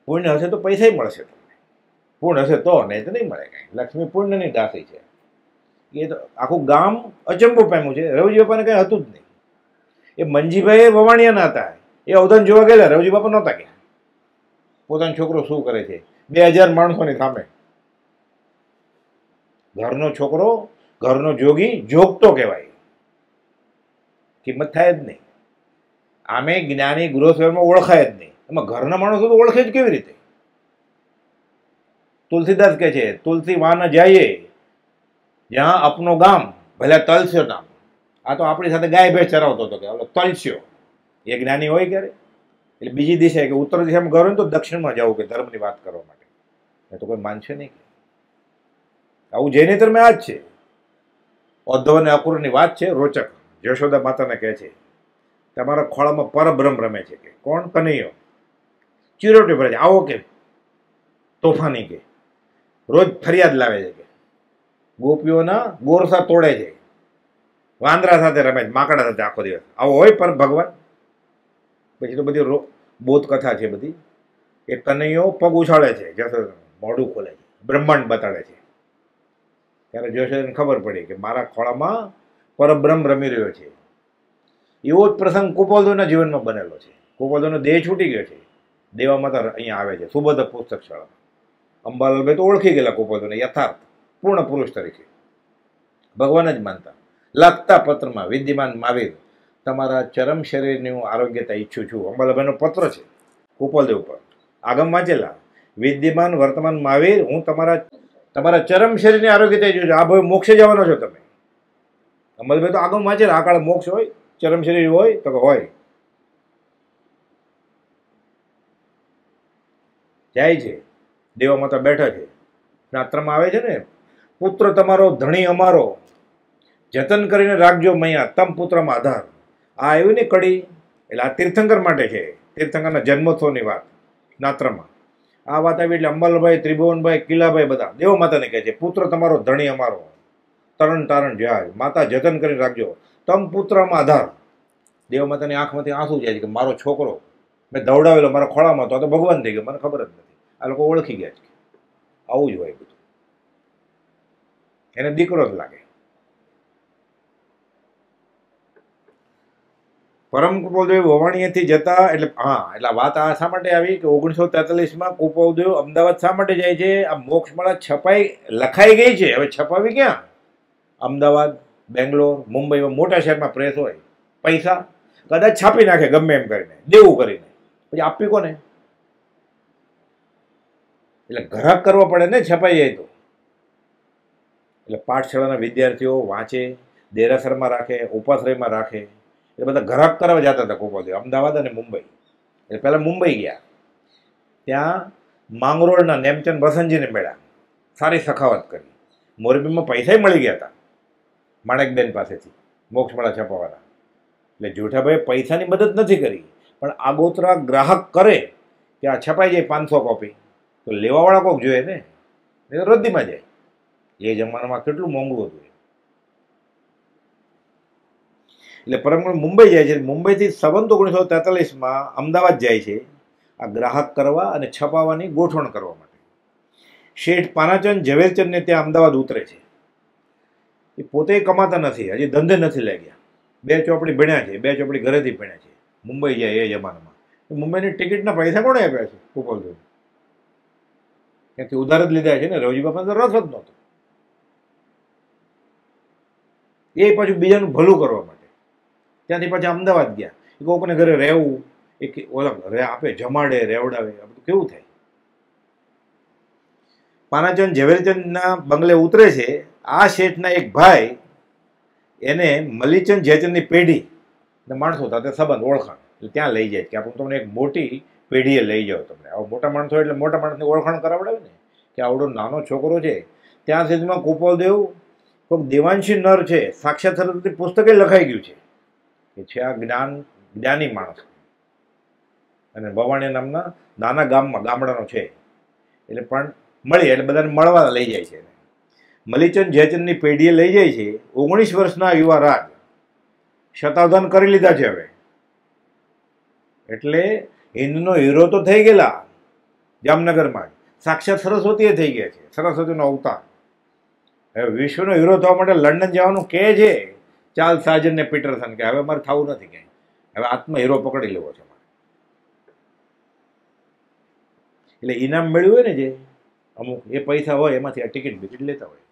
પૂર્ણ હશે તો પૈસા મળશે તમને પૂર્ણ હશે તો નહીં તો નહીં મળે કાંઈ લક્ષ્મી પૂર્ણની દાસી છે એ તો આખું ગામ અચંબો પામ્યું છે રવજી બાપાને કંઈ હતું જ નહીં એ મંજીભાઈ વવાણિયાના હતા એ અવધાન જોવા ગયેલા રવજી બાપા નહોતા ગયા પોતાનો છોકરો શું કરે છે બે હજાર માણસોની સામે ઘરનો છોકરો ઘરનો જોગી જોગતો કહેવાય કિંમત થાય જ નહીં આમે જ્ઞાની ગૃહસ્વરમાં ઓળખાય જ નહીં એમાં ઘરના માણસો તો ઓળખે જ કેવી રીતે તુલસીદાસ કહે છે તુલસી વાન જઈએ જ્યાં આપનું ગામ ભલે તલસ્યો નામ આ તો આપણી સાથે ગાય ભેંસ ચરાવતો હતો કે ઓલો તલસ્યો એ જ્ઞાની હોય ક્યારે એટલે બીજી દિશા કે ઉત્તર દિશામાં ગયો ને તો દક્ષિણમાં જવું કે ધર્મની વાત કરવા માટે એ તો કોઈ માનશે નહીં આવું જૈનેતરમાં આ જ છે ઔદ્ધવ અને અકુરની વાત છે રોચક યશોદા માતાને કહે છે તમારા ખોળામાં પરબ્રહ્મ રમે છે કે કોણ કનૈયો ચિરોટી ભરે છે આવો કે તોફાની કે રોજ ફરિયાદ લાવે છે કે ગોપીઓના ગોરસા તોડે છે વાંદરા સાથે રમે છે માકડા સાથે આખો દિવસ આવો હોય પર ભગવાન પછી તો બધી બોધ કથા છે બધી એ કનૈયો પગ ઉછાળે છે જશોદા મોઢું ખોલે છે બ્રહ્માંડ બતાડે છે ત્યારે જોશોદાને ખબર પડી કે મારા ખોળામાં પરબ્રહ્મ રમી રહ્યો છે એવો જ પ્રસંગ કુપોલદોના જીવનમાં બનેલો છે કુપોલદોનો દેહ છૂટી ગયો છે દેવા માતા અહીંયા આવે છે સુબોધક પુસ્તક શાળામાં અંબાલાલભાઈ તો ઓળખી ગયેલા કુપોલદોને યથાર્થ પૂર્ણ પુરુષ તરીકે ભગવાન જ માનતા લાગતા પત્રમાં વિદ્યમાન મહાવીર તમારા ચરમ શરીરની હું આરોગ્યતા ઈચ્છું છું અંબાલાલભાઈનો પત્ર છે કુપોલદેવ પર આગમ વાંચેલા વિદ્યમાન વર્તમાન મહાવીર હું તમારા તમારા ચરમ શરીરની આરોગ્યતા ઈચ્છું છું આ ભાઈ મોક્ષે જવાનો છો તમે અમલભાઈ તો આગળ વાંચે આ કાળ મોક્ષ હોય ચરમ શરીર હોય તો હોય જાય છે દેવા માતા બેઠા છે રાત્રમાં આવે છે ને પુત્ર તમારો ધણી અમારો જતન કરીને રાખજો મૈયા તમ પુત્રમાં આધાર આ આવ્યું ને કડી એટલે આ તીર્થંકર માટે છે તીર્થંકરના જન્મોત્સવની વાત નાત્રમાં આ વાત આવી એટલે અંબલભાઈ ત્રિભુવનભાઈ કિલાભાઈ બધા દેવો માતાને કહે છે પુત્ર તમારો ધણી અમારો તરણ તારણ જાય માતા જતન કરી રાખજો તમ પુત્રમાં આધાર દેવ માતાની આંખમાંથી આંસુ જાય છે કે મારો છોકરો મેં દવડાવેલો મારા ખોળામાં તો આ તો ભગવાન થઈ ગયો મને ખબર જ નથી આ લોકો ઓળખી ગયા છે આવું જ હોય બધું એને દીકરો જ લાગે પરમ કુપોદેવ વવાણીએથી જતા એટલે હા એટલે વાત આ શા માટે આવી કે ઓગણીસો તેતાલીસમાં કુપોદેવ અમદાવાદ શા માટે જાય છે આ મોક્ષ મોક્ષમાળા છપાઈ લખાઈ ગઈ છે હવે છપાવી ક્યાં અમદાવાદ બેંગ્લોર મુંબઈમાં મોટા શહેરમાં પ્રેસ હોય પૈસા કદાચ છાપી નાખે ગમે એમ કરીને દેવું કરીને પછી આપવી કોને એટલે ઘરાક કરવો પડે ને છપાઈ જાય તો એટલે પાઠશાળાના વિદ્યાર્થીઓ વાંચે દેરાસરમાં રાખે ઉપાશ્રયમાં રાખે એટલે બધા ઘરાક કરવા જતા હતા કોપાશ્રય અમદાવાદ અને મુંબઈ એટલે પહેલાં મુંબઈ ગયા ત્યાં માંગરોળના નેમચંદ વસંતજીને મળ્યા સારી સખાવત કરી મોરબીમાં પૈસાય મળી ગયા હતા માણેકબેન પાસેથી મોક્ષમાળા છપાવવાના એટલે જોઠાભાઈએ પૈસાની મદદ નથી કરી પણ આગોતરા ગ્રાહક કરે કે આ છપાઈ જાય પાંચસો કોપી તો લેવાવાળા કોઈક જોઈએ ને એ તો રદ્દીમાં જાય એ જમાનામાં કેટલું મોંઘું હતું એટલે પરમગુણ મુંબઈ જાય છે મુંબઈથી સંબંધ ઓગણીસો તેતાલીસમાં અમદાવાદ જાય છે આ ગ્રાહક કરવા અને છપાવાની ગોઠવણ કરવા માટે શેઠ પાનાચંદ ઝવેરચંદને ત્યાં અમદાવાદ ઉતરે છે એ પોતે કમાતા નથી હજી ધંધે નથી લાગ્યા બે ચોપડી ભણ્યા છે બે ચોપડી ઘરેથી ભણ્યા છે મુંબઈ જાય એ જમાનામાં મુંબઈની ટિકિટના પૈસા કોણે આપ્યા છે કુપલદેવ ક્યાંથી ઉધાર જ લીધા છે ને રવજી બાપા તો રસ જ નહોતો એ પાછું બીજાનું ભલું કરવા માટે ત્યાંથી પાછા અમદાવાદ ગયા એ કોકને ઘરે રહેવું એક ઓલા આપે જમાડે રેવડાવે આ બધું કેવું થાય પાનાચંદ ઝવેરચંદના બંગલે ઉતરે છે આ શેઠના એક ભાઈ એને મલિચંદ જેતનની પેઢી માણસો સાથે સંબંધ ઓળખાણ તો ત્યાં લઈ જાય કે આપણે તમને એક મોટી પેઢીએ લઈ જાઓ તમને આવો મોટા માણસો એટલે મોટા માણસની ઓળખાણ કરાવડાવે ને કે આવડો નાનો છોકરો છે ત્યાં સુધીમાં કુપોદેવ કોઈક દેવાંશી નર છે સાક્ષાત સરસ્વતી પુસ્તકે લખાઈ ગયું છે કે છે આ જ્ઞાન જ્ઞાની માણસ અને ભવાણી નામના નાના ગામમાં ગામડાનો છે એટલે પણ મળી એટલે બધાને મળવા લઈ જાય છે મલિચંદ જયચંદની પેઢીએ લઈ જાય છે ઓગણીસ વર્ષના યુવા રાજ શતાવધાન કરી લીધા છે હવે એટલે હિન્દનો હીરો તો થઈ ગયેલા જામનગરમાં સાક્ષાત સરસ્વતીએ થઈ ગયા છે સરસ્વતીનો અવતાર હવે વિશ્વનો હીરો થવા માટે લંડન જવાનું કહે છે ચાલ સાજન ને પીટરસન કે હવે મારે થવું નથી કંઈ હવે આત્મ હીરો પકડી લેવો છે મારે એટલે ઇનામ મેળવ્યું હોય ને જે અમુક એ પૈસા હોય એમાંથી આ ટિકિટ બિકિટ લેતા હોય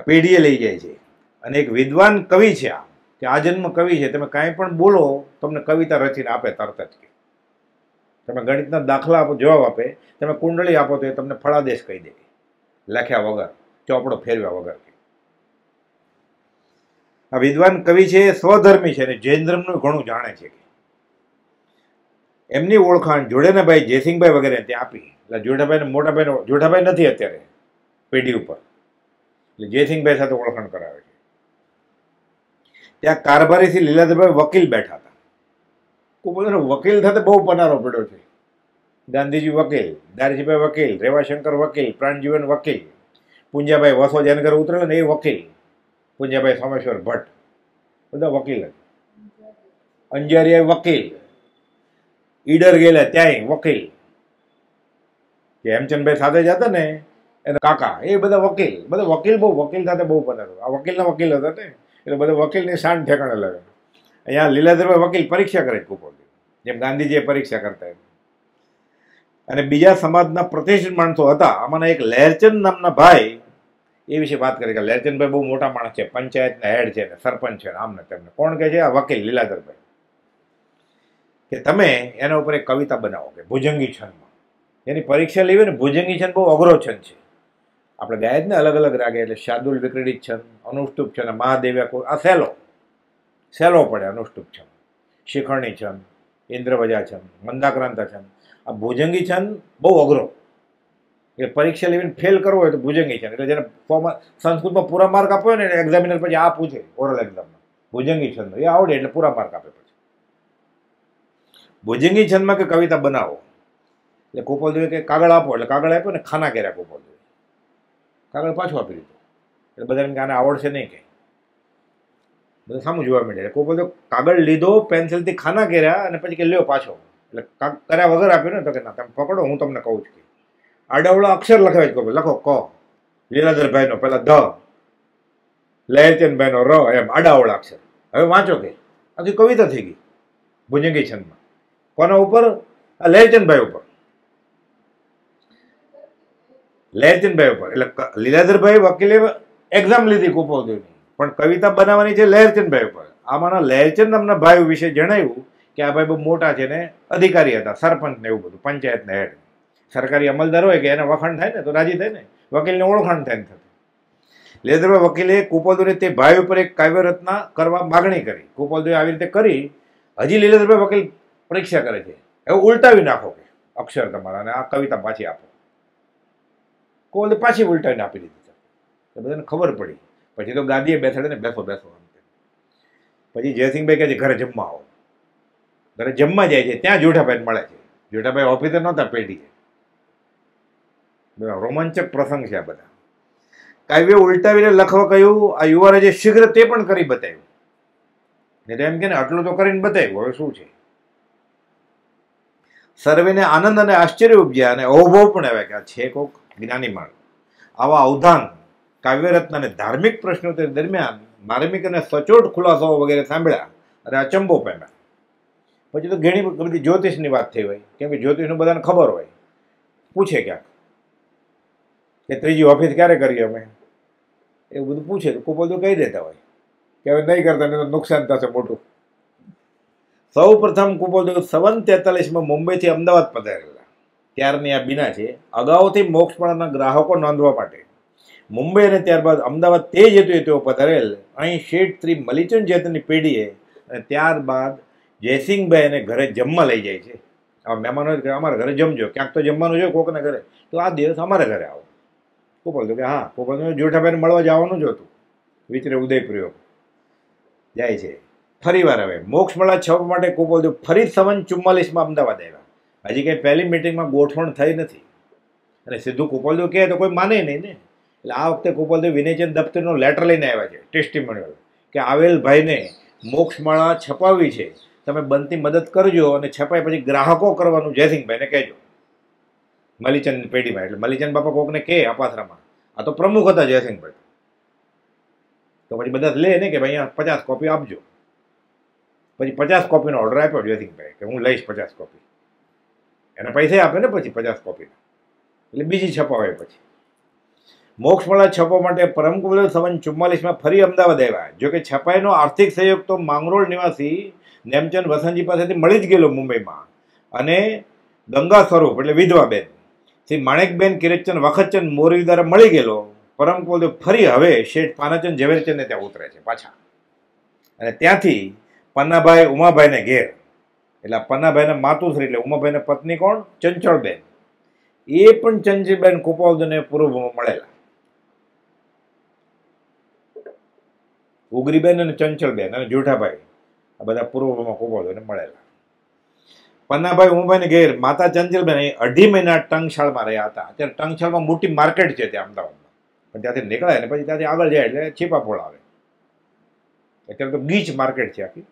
પેઢીએ લઈ જાય છે અને એક વિદ્વાન કવિ છે આ કે આજન્મ કવિ છે તમે કાંઈ પણ બોલો તમને કવિતા રચીને આપે તરત જ તમે ગણિતના દાખલા આપો જવાબ આપે તમે કુંડળી આપો તો એ તમને ફળાદેશ કહી દે લખ્યા વગર ચોપડો ફેરવ્યા વગર આ વિદ્વાન કવિ છે એ સ્વધર્મી છે અને જૈન ધર્મનું ઘણું જાણે છે એમની ઓળખાણ જોડેનાભાઈ જયસિંહભાઈ વગેરે ત્યાં આપી એટલે જોઠાભાઈને મોટાભાઈ જોઠાભાઈ નથી અત્યારે પેઢી ઉપર એટલે જયસિંહભાઈ સાથે ઓળખાણ કરાવે છે ત્યાં કારભારીથી લીલાધરભાઈ વકીલ બેઠા હતા કોઈ બોલો વકીલ સાથે બહુ પનારો પડ્યો છે ગાંધીજી વકીલ દારજીભાઈ વકીલ રેવાશંકર વકીલ પ્રાણજીવન વકીલ પૂંજાભાઈ વસો જેને ઘરે ઉતરેલો ને એ વકીલ પૂંજાભાઈ સોમેશ્વર ભટ્ટ બધા વકીલ હતા અંજારિયા વકીલ ઈડર ગયેલા ત્યાંય વકીલ કે હેમચંદભાઈ સાથે જતા ને એના કાકા એ બધા વકીલ બધા વકીલ બહુ વકીલ સાથે બહુ બનેલો આ વકીલના વકીલ હતા ને એટલે બધા વકીલની શાન ઠેકાણે લાગે અહીંયા લીલાધરભાઈ વકીલ પરીક્ષા કરે કુપોલી જેમ ગાંધીજીએ પરીક્ષા કરતા અને બીજા સમાજના પ્રતિષ્ઠિત માણસો હતા આમાંના એક લહેરચંદ નામના ભાઈ એ વિશે વાત કરી કે લહેરચંદભાઈ બહુ મોટા માણસ છે પંચાયતના હેડ છે ને સરપંચ છે આમને તેમને કોણ કહે છે આ વકીલ લીલાધરભાઈ કે તમે એના ઉપર એક કવિતા બનાવો કે ભુજંગી છંદમાં એની પરીક્ષા લેવી ને ભુજંગી છંદ બહુ અઘરો છંદ છે આપણે ગાય જ ને અલગ અલગ રાગે એટલે શાર્દુલ વિક્રડી છંદ અનુષ્ટુપ છંદ મહાદેવ્યા કોર આ સહેલો સહેલો પડે અનુષ્ટુપ છંદ શિખરણી છંદ ઇન્દ્રભજા છંદ મંદાક્રાંત છંદ આ ભુજંગી છંદ બહુ અઘરો એટલે પરીક્ષા લેવીને ફેલ કરવો હોય તો ભુજંગી છંદ એટલે જેને ફોર્મલ સંસ્કૃતમાં પૂરા માર્ક આપ્યો હોય ને એક્ઝામિનર પછી આ પૂછે ઓરલ એક્ઝામમાં ભુજંગી છંદ એ આવડે એટલે પૂરા માર્ક આપે પછી ભુજંગી છંદમાં કે કવિતા બનાવો એટલે કોપલદેવે કે કાગળ આપો એટલે કાગળ આપ્યો ને ખાના કર્યા કોપલદેવ કાગળ પાછો આપી દીધો એટલે બધાને આને આવડશે નહીં કંઈ બધા સામું જોવા મળ્યા કોઈ બધો કાગળ લીધો પેન્સિલથી ખાના કર્યા અને પછી કે લ્યો પાછો એટલે કર્યા વગર આપ્યો ને તો કે ના તમે પકડો હું તમને કહું છું કે આડાવડા અક્ષર લખાવે જ કહું લખો ક લીલાધરભાઈનો પહેલાં ધ લયચંદભાઈનો ર એમ આડાવળા અક્ષર હવે વાંચો કે આખી કવિતા થઈ ગઈ ભુજંગી છંદમાં કોના ઉપર આ લયચંદભાઈ ઉપર લહેરચંદભાઈ ઉપર એટલે લીલાધરભાઈ વકીલે એક્ઝામ લીધી કુપોદેવની પણ કવિતા બનાવવાની છે લહેરચંદભાઈ ઉપર આમાંના લહેરચંદ નામના ભાઈ વિશે જણાવ્યું કે આ ભાઈ બહુ મોટા છે ને અધિકારી હતા સરપંચ ને એવું બધું પંચાયતના હેડ સરકારી અમલદાર હોય કે એને વખાણ થાય ને તો રાજી થાય ને વકીલને ઓળખાણ થાય ને થતી લેદરભાઈ વકીલે કુપોદુને તે ભાઈ ઉપર એક કાવ્યરત્ના કરવા માગણી કરી કુપોદુએ આવી રીતે કરી હજી લીલેદરભાઈ વકીલ પરીક્ષા કરે છે એવું ઉલટાવી નાખો કે અક્ષર તમારા અને આ કવિતા પાછી આપો કોલે પાછી ઉલટાઈને આપી દીધી તો બધાને ખબર પડી પછી તો ગાંધીએ બેસાડે ને બેસો બેસો આમ પછી જયસિંહભાઈ કહે છે ઘરે જમવા આવો ઘરે જમવા જાય છે ત્યાં જોઠાભાઈને મળે છે જોઠાભાઈ ઓફિસે નહોતા પેઢી બધા રોમાંચક પ્રસંગ છે આ બધા કાવ્ય ઉલટાવીને લખવા કહ્યું આ યુવાને જે શીઘ્ર તે પણ કરી બતાવ્યું એટલે એમ કે ને આટલું તો કરીને બતાવ્યું હવે શું છે સર્વેને આનંદ અને આશ્ચર્ય ઉપજ્યા અને અવભવ પણ આવ્યા કે આ છે કોક જ્ઞાનીમાન આવા અવધાન કાવ્યરત્ન અને ધાર્મિક પ્રશ્નોત્તર દરમિયાન માર્મિક અને સચોટ ખુલાસાઓ વગેરે સાંભળ્યા અને અચંબો પામ્યા પછી તો ઘણી બધી જ્યોતિષની વાત થઈ હોય કેમ કે જ્યોતિષનું બધાને ખબર હોય પૂછે ક્યાંક કે ત્રીજી ઓફિસ ક્યારે કરી અમે એવું બધું પૂછે તો કોઈ બધું કહી દેતા હોય કે હવે નહીં કરતા નહીં તો નુકસાન થશે મોટું સૌ પ્રથમ કુપોલદેવ સવન તેતાલીસમાં મુંબઈથી અમદાવાદ પધાર્યો ત્યારની આ બીના છે અગાઉથી મોક્ષમાળાના ગ્રાહકો નોંધવા માટે મુંબઈ અને ત્યારબાદ અમદાવાદ તે જ હેતુ તેઓ પધારેલ અહીં શેઠ શ્રી મલિચંદ જેતની પેઢીએ અને ત્યારબાદ જયસિંહભાઈ ઘરે જમવા લઈ જાય છે આ મહેમાનો અમારા ઘરે જમજો ક્યાંક તો જમવાનું છે કોકના ઘરે તો આ દિવસ અમારા ઘરે આવો પોપલ તો કે હા પોપલ જોઠાભાઈને મળવા જવાનું જ હતું વિચરે ઉદય જાય છે ફરી વાર હવે મોક્ષ મળા છપ માટે કોપલ ફરી સવન ચુમ્માલીસમાં અમદાવાદ આવ્યા હજી કંઈ પહેલી મિટિંગમાં ગોઠવણ થઈ નથી અને સીધું કુપલદેવ કહે તો કોઈ માને નહીં ને એટલે આ વખતે કુપલદેવ વિનયચંદ દફતરનો લેટર લઈને આવ્યા છે ટેસ્ટી મળ્યો કે આવેલ ભાઈને મોક્ષમાળા છપાવી છે તમે બનતી મદદ કરજો અને છપાય પછી ગ્રાહકો કરવાનું જયસિંહભાઈને કહેજો મલિચંદ પેઢીમાં એટલે મલિચંદ બાપા કોકને કહે અપાથરામાં આ તો પ્રમુખ હતા જયસિંહભાઈ તો પછી બધા લે ને કે ભાઈ અહીંયા પચાસ કોપી આપજો પછી પચાસ કોપીનો ઓર્ડર આપ્યો જયસિંહભાઈ કે હું લઈશ પચાસ કોપી એને પૈસા આપે ને પછી પચાસ કોપીના એટલે બીજી છપાવે પછી મોક્ષમાળા છાપવા માટે પરમકુમલ સંવન ચુમ્માલીસમાં ફરી અમદાવાદ આવ્યા જોકે છપાઈનો આર્થિક સહયોગ તો માંગરોળ નિવાસી નેમચંદ વસંતજી પાસેથી મળી જ ગયેલો મુંબઈમાં અને ગંગા સ્વરૂપ એટલે વિધવાબેન શ્રી માણેકબેન કિરતચંદ વખતચંદ મોરવી દ્વારા મળી ગયેલો પરમકુમલ ફરી હવે શેઠ પાનાચંદ ઝવેરચંદને ત્યાં ઉતરે છે પાછા અને ત્યાંથી પન્નાભાઈ ઉમાભાઈને ઘેર એટલે આ પન્નાભાઈને માતુશ્રી એટલે ઉમાભાઈને પત્ની કોણ ચંચળબેન એ પણ ચંચીબેન કુપાવદને પૂર્વમાં મળેલા ઉગરીબેન અને ચંચલબેન અને જેઠાભાઈ આ બધા પૂર્વમાં કુપાવદને મળેલા પન્નાભાઈ ઉમાભાઈને ઘેર માતા ચંચલબેન એ અઢી મહિના ટંગશાળમાં રહ્યા હતા અત્યારે ટંગશાળમાં મોટી માર્કેટ છે ત્યાં અમદાવાદમાં પણ ત્યાંથી નીકળાય ને પછી ત્યાંથી આગળ જાય એટલે છીપાફોળ આવે અત્યારે તો ગીચ માર્કેટ છે આખી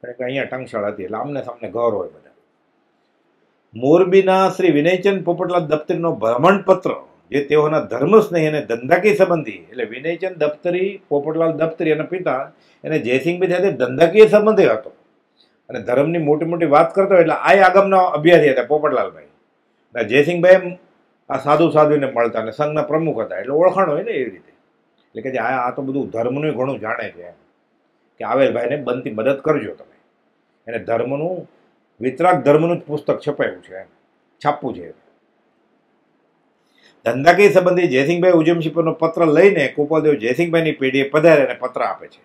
કારણ કે અહીંયા ટંગશાળ એટલે આમને સામને ઘર હોય બધા મોરબીના શ્રી વિનયચંદ પોપટલાલ દફતરીનો ભ્રમણપત્ર જે તેઓના ધર્મ સ્નેહી અને ધંધાકીય સંબંધી એટલે વિનયચંદ દફતરી પોપટલાલ દફતરી અને પિતા એને જયસિંહભાઈ સાથે ધંધાકીય સંબંધે હતો અને ધર્મની મોટી મોટી વાત કરતો એટલે આ આગમના અભ્યાસી હતા પોપટલાલભાઈ જયસિંહભાઈ એમ આ સાધુ સાધુને મળતા અને સંઘના પ્રમુખ હતા એટલે ઓળખાણ હોય ને એવી રીતે એટલે કે આ આ તો બધું ધર્મનું ઘણું જાણે છે એમ કે આવેલ ભાઈને બનતી મદદ કરજો તમે એને ધર્મનું વિતરાક ધર્મનું જ પુસ્તક છપાયું છે છાપવું છે ધંધાકીય સંબંધી જયસિંહભાઈ ઉજમશીપરનો પત્ર લઈને ગોપાલદેવ જયસિંહભાઈની પેઢીએ પધારે અને પત્ર આપે છે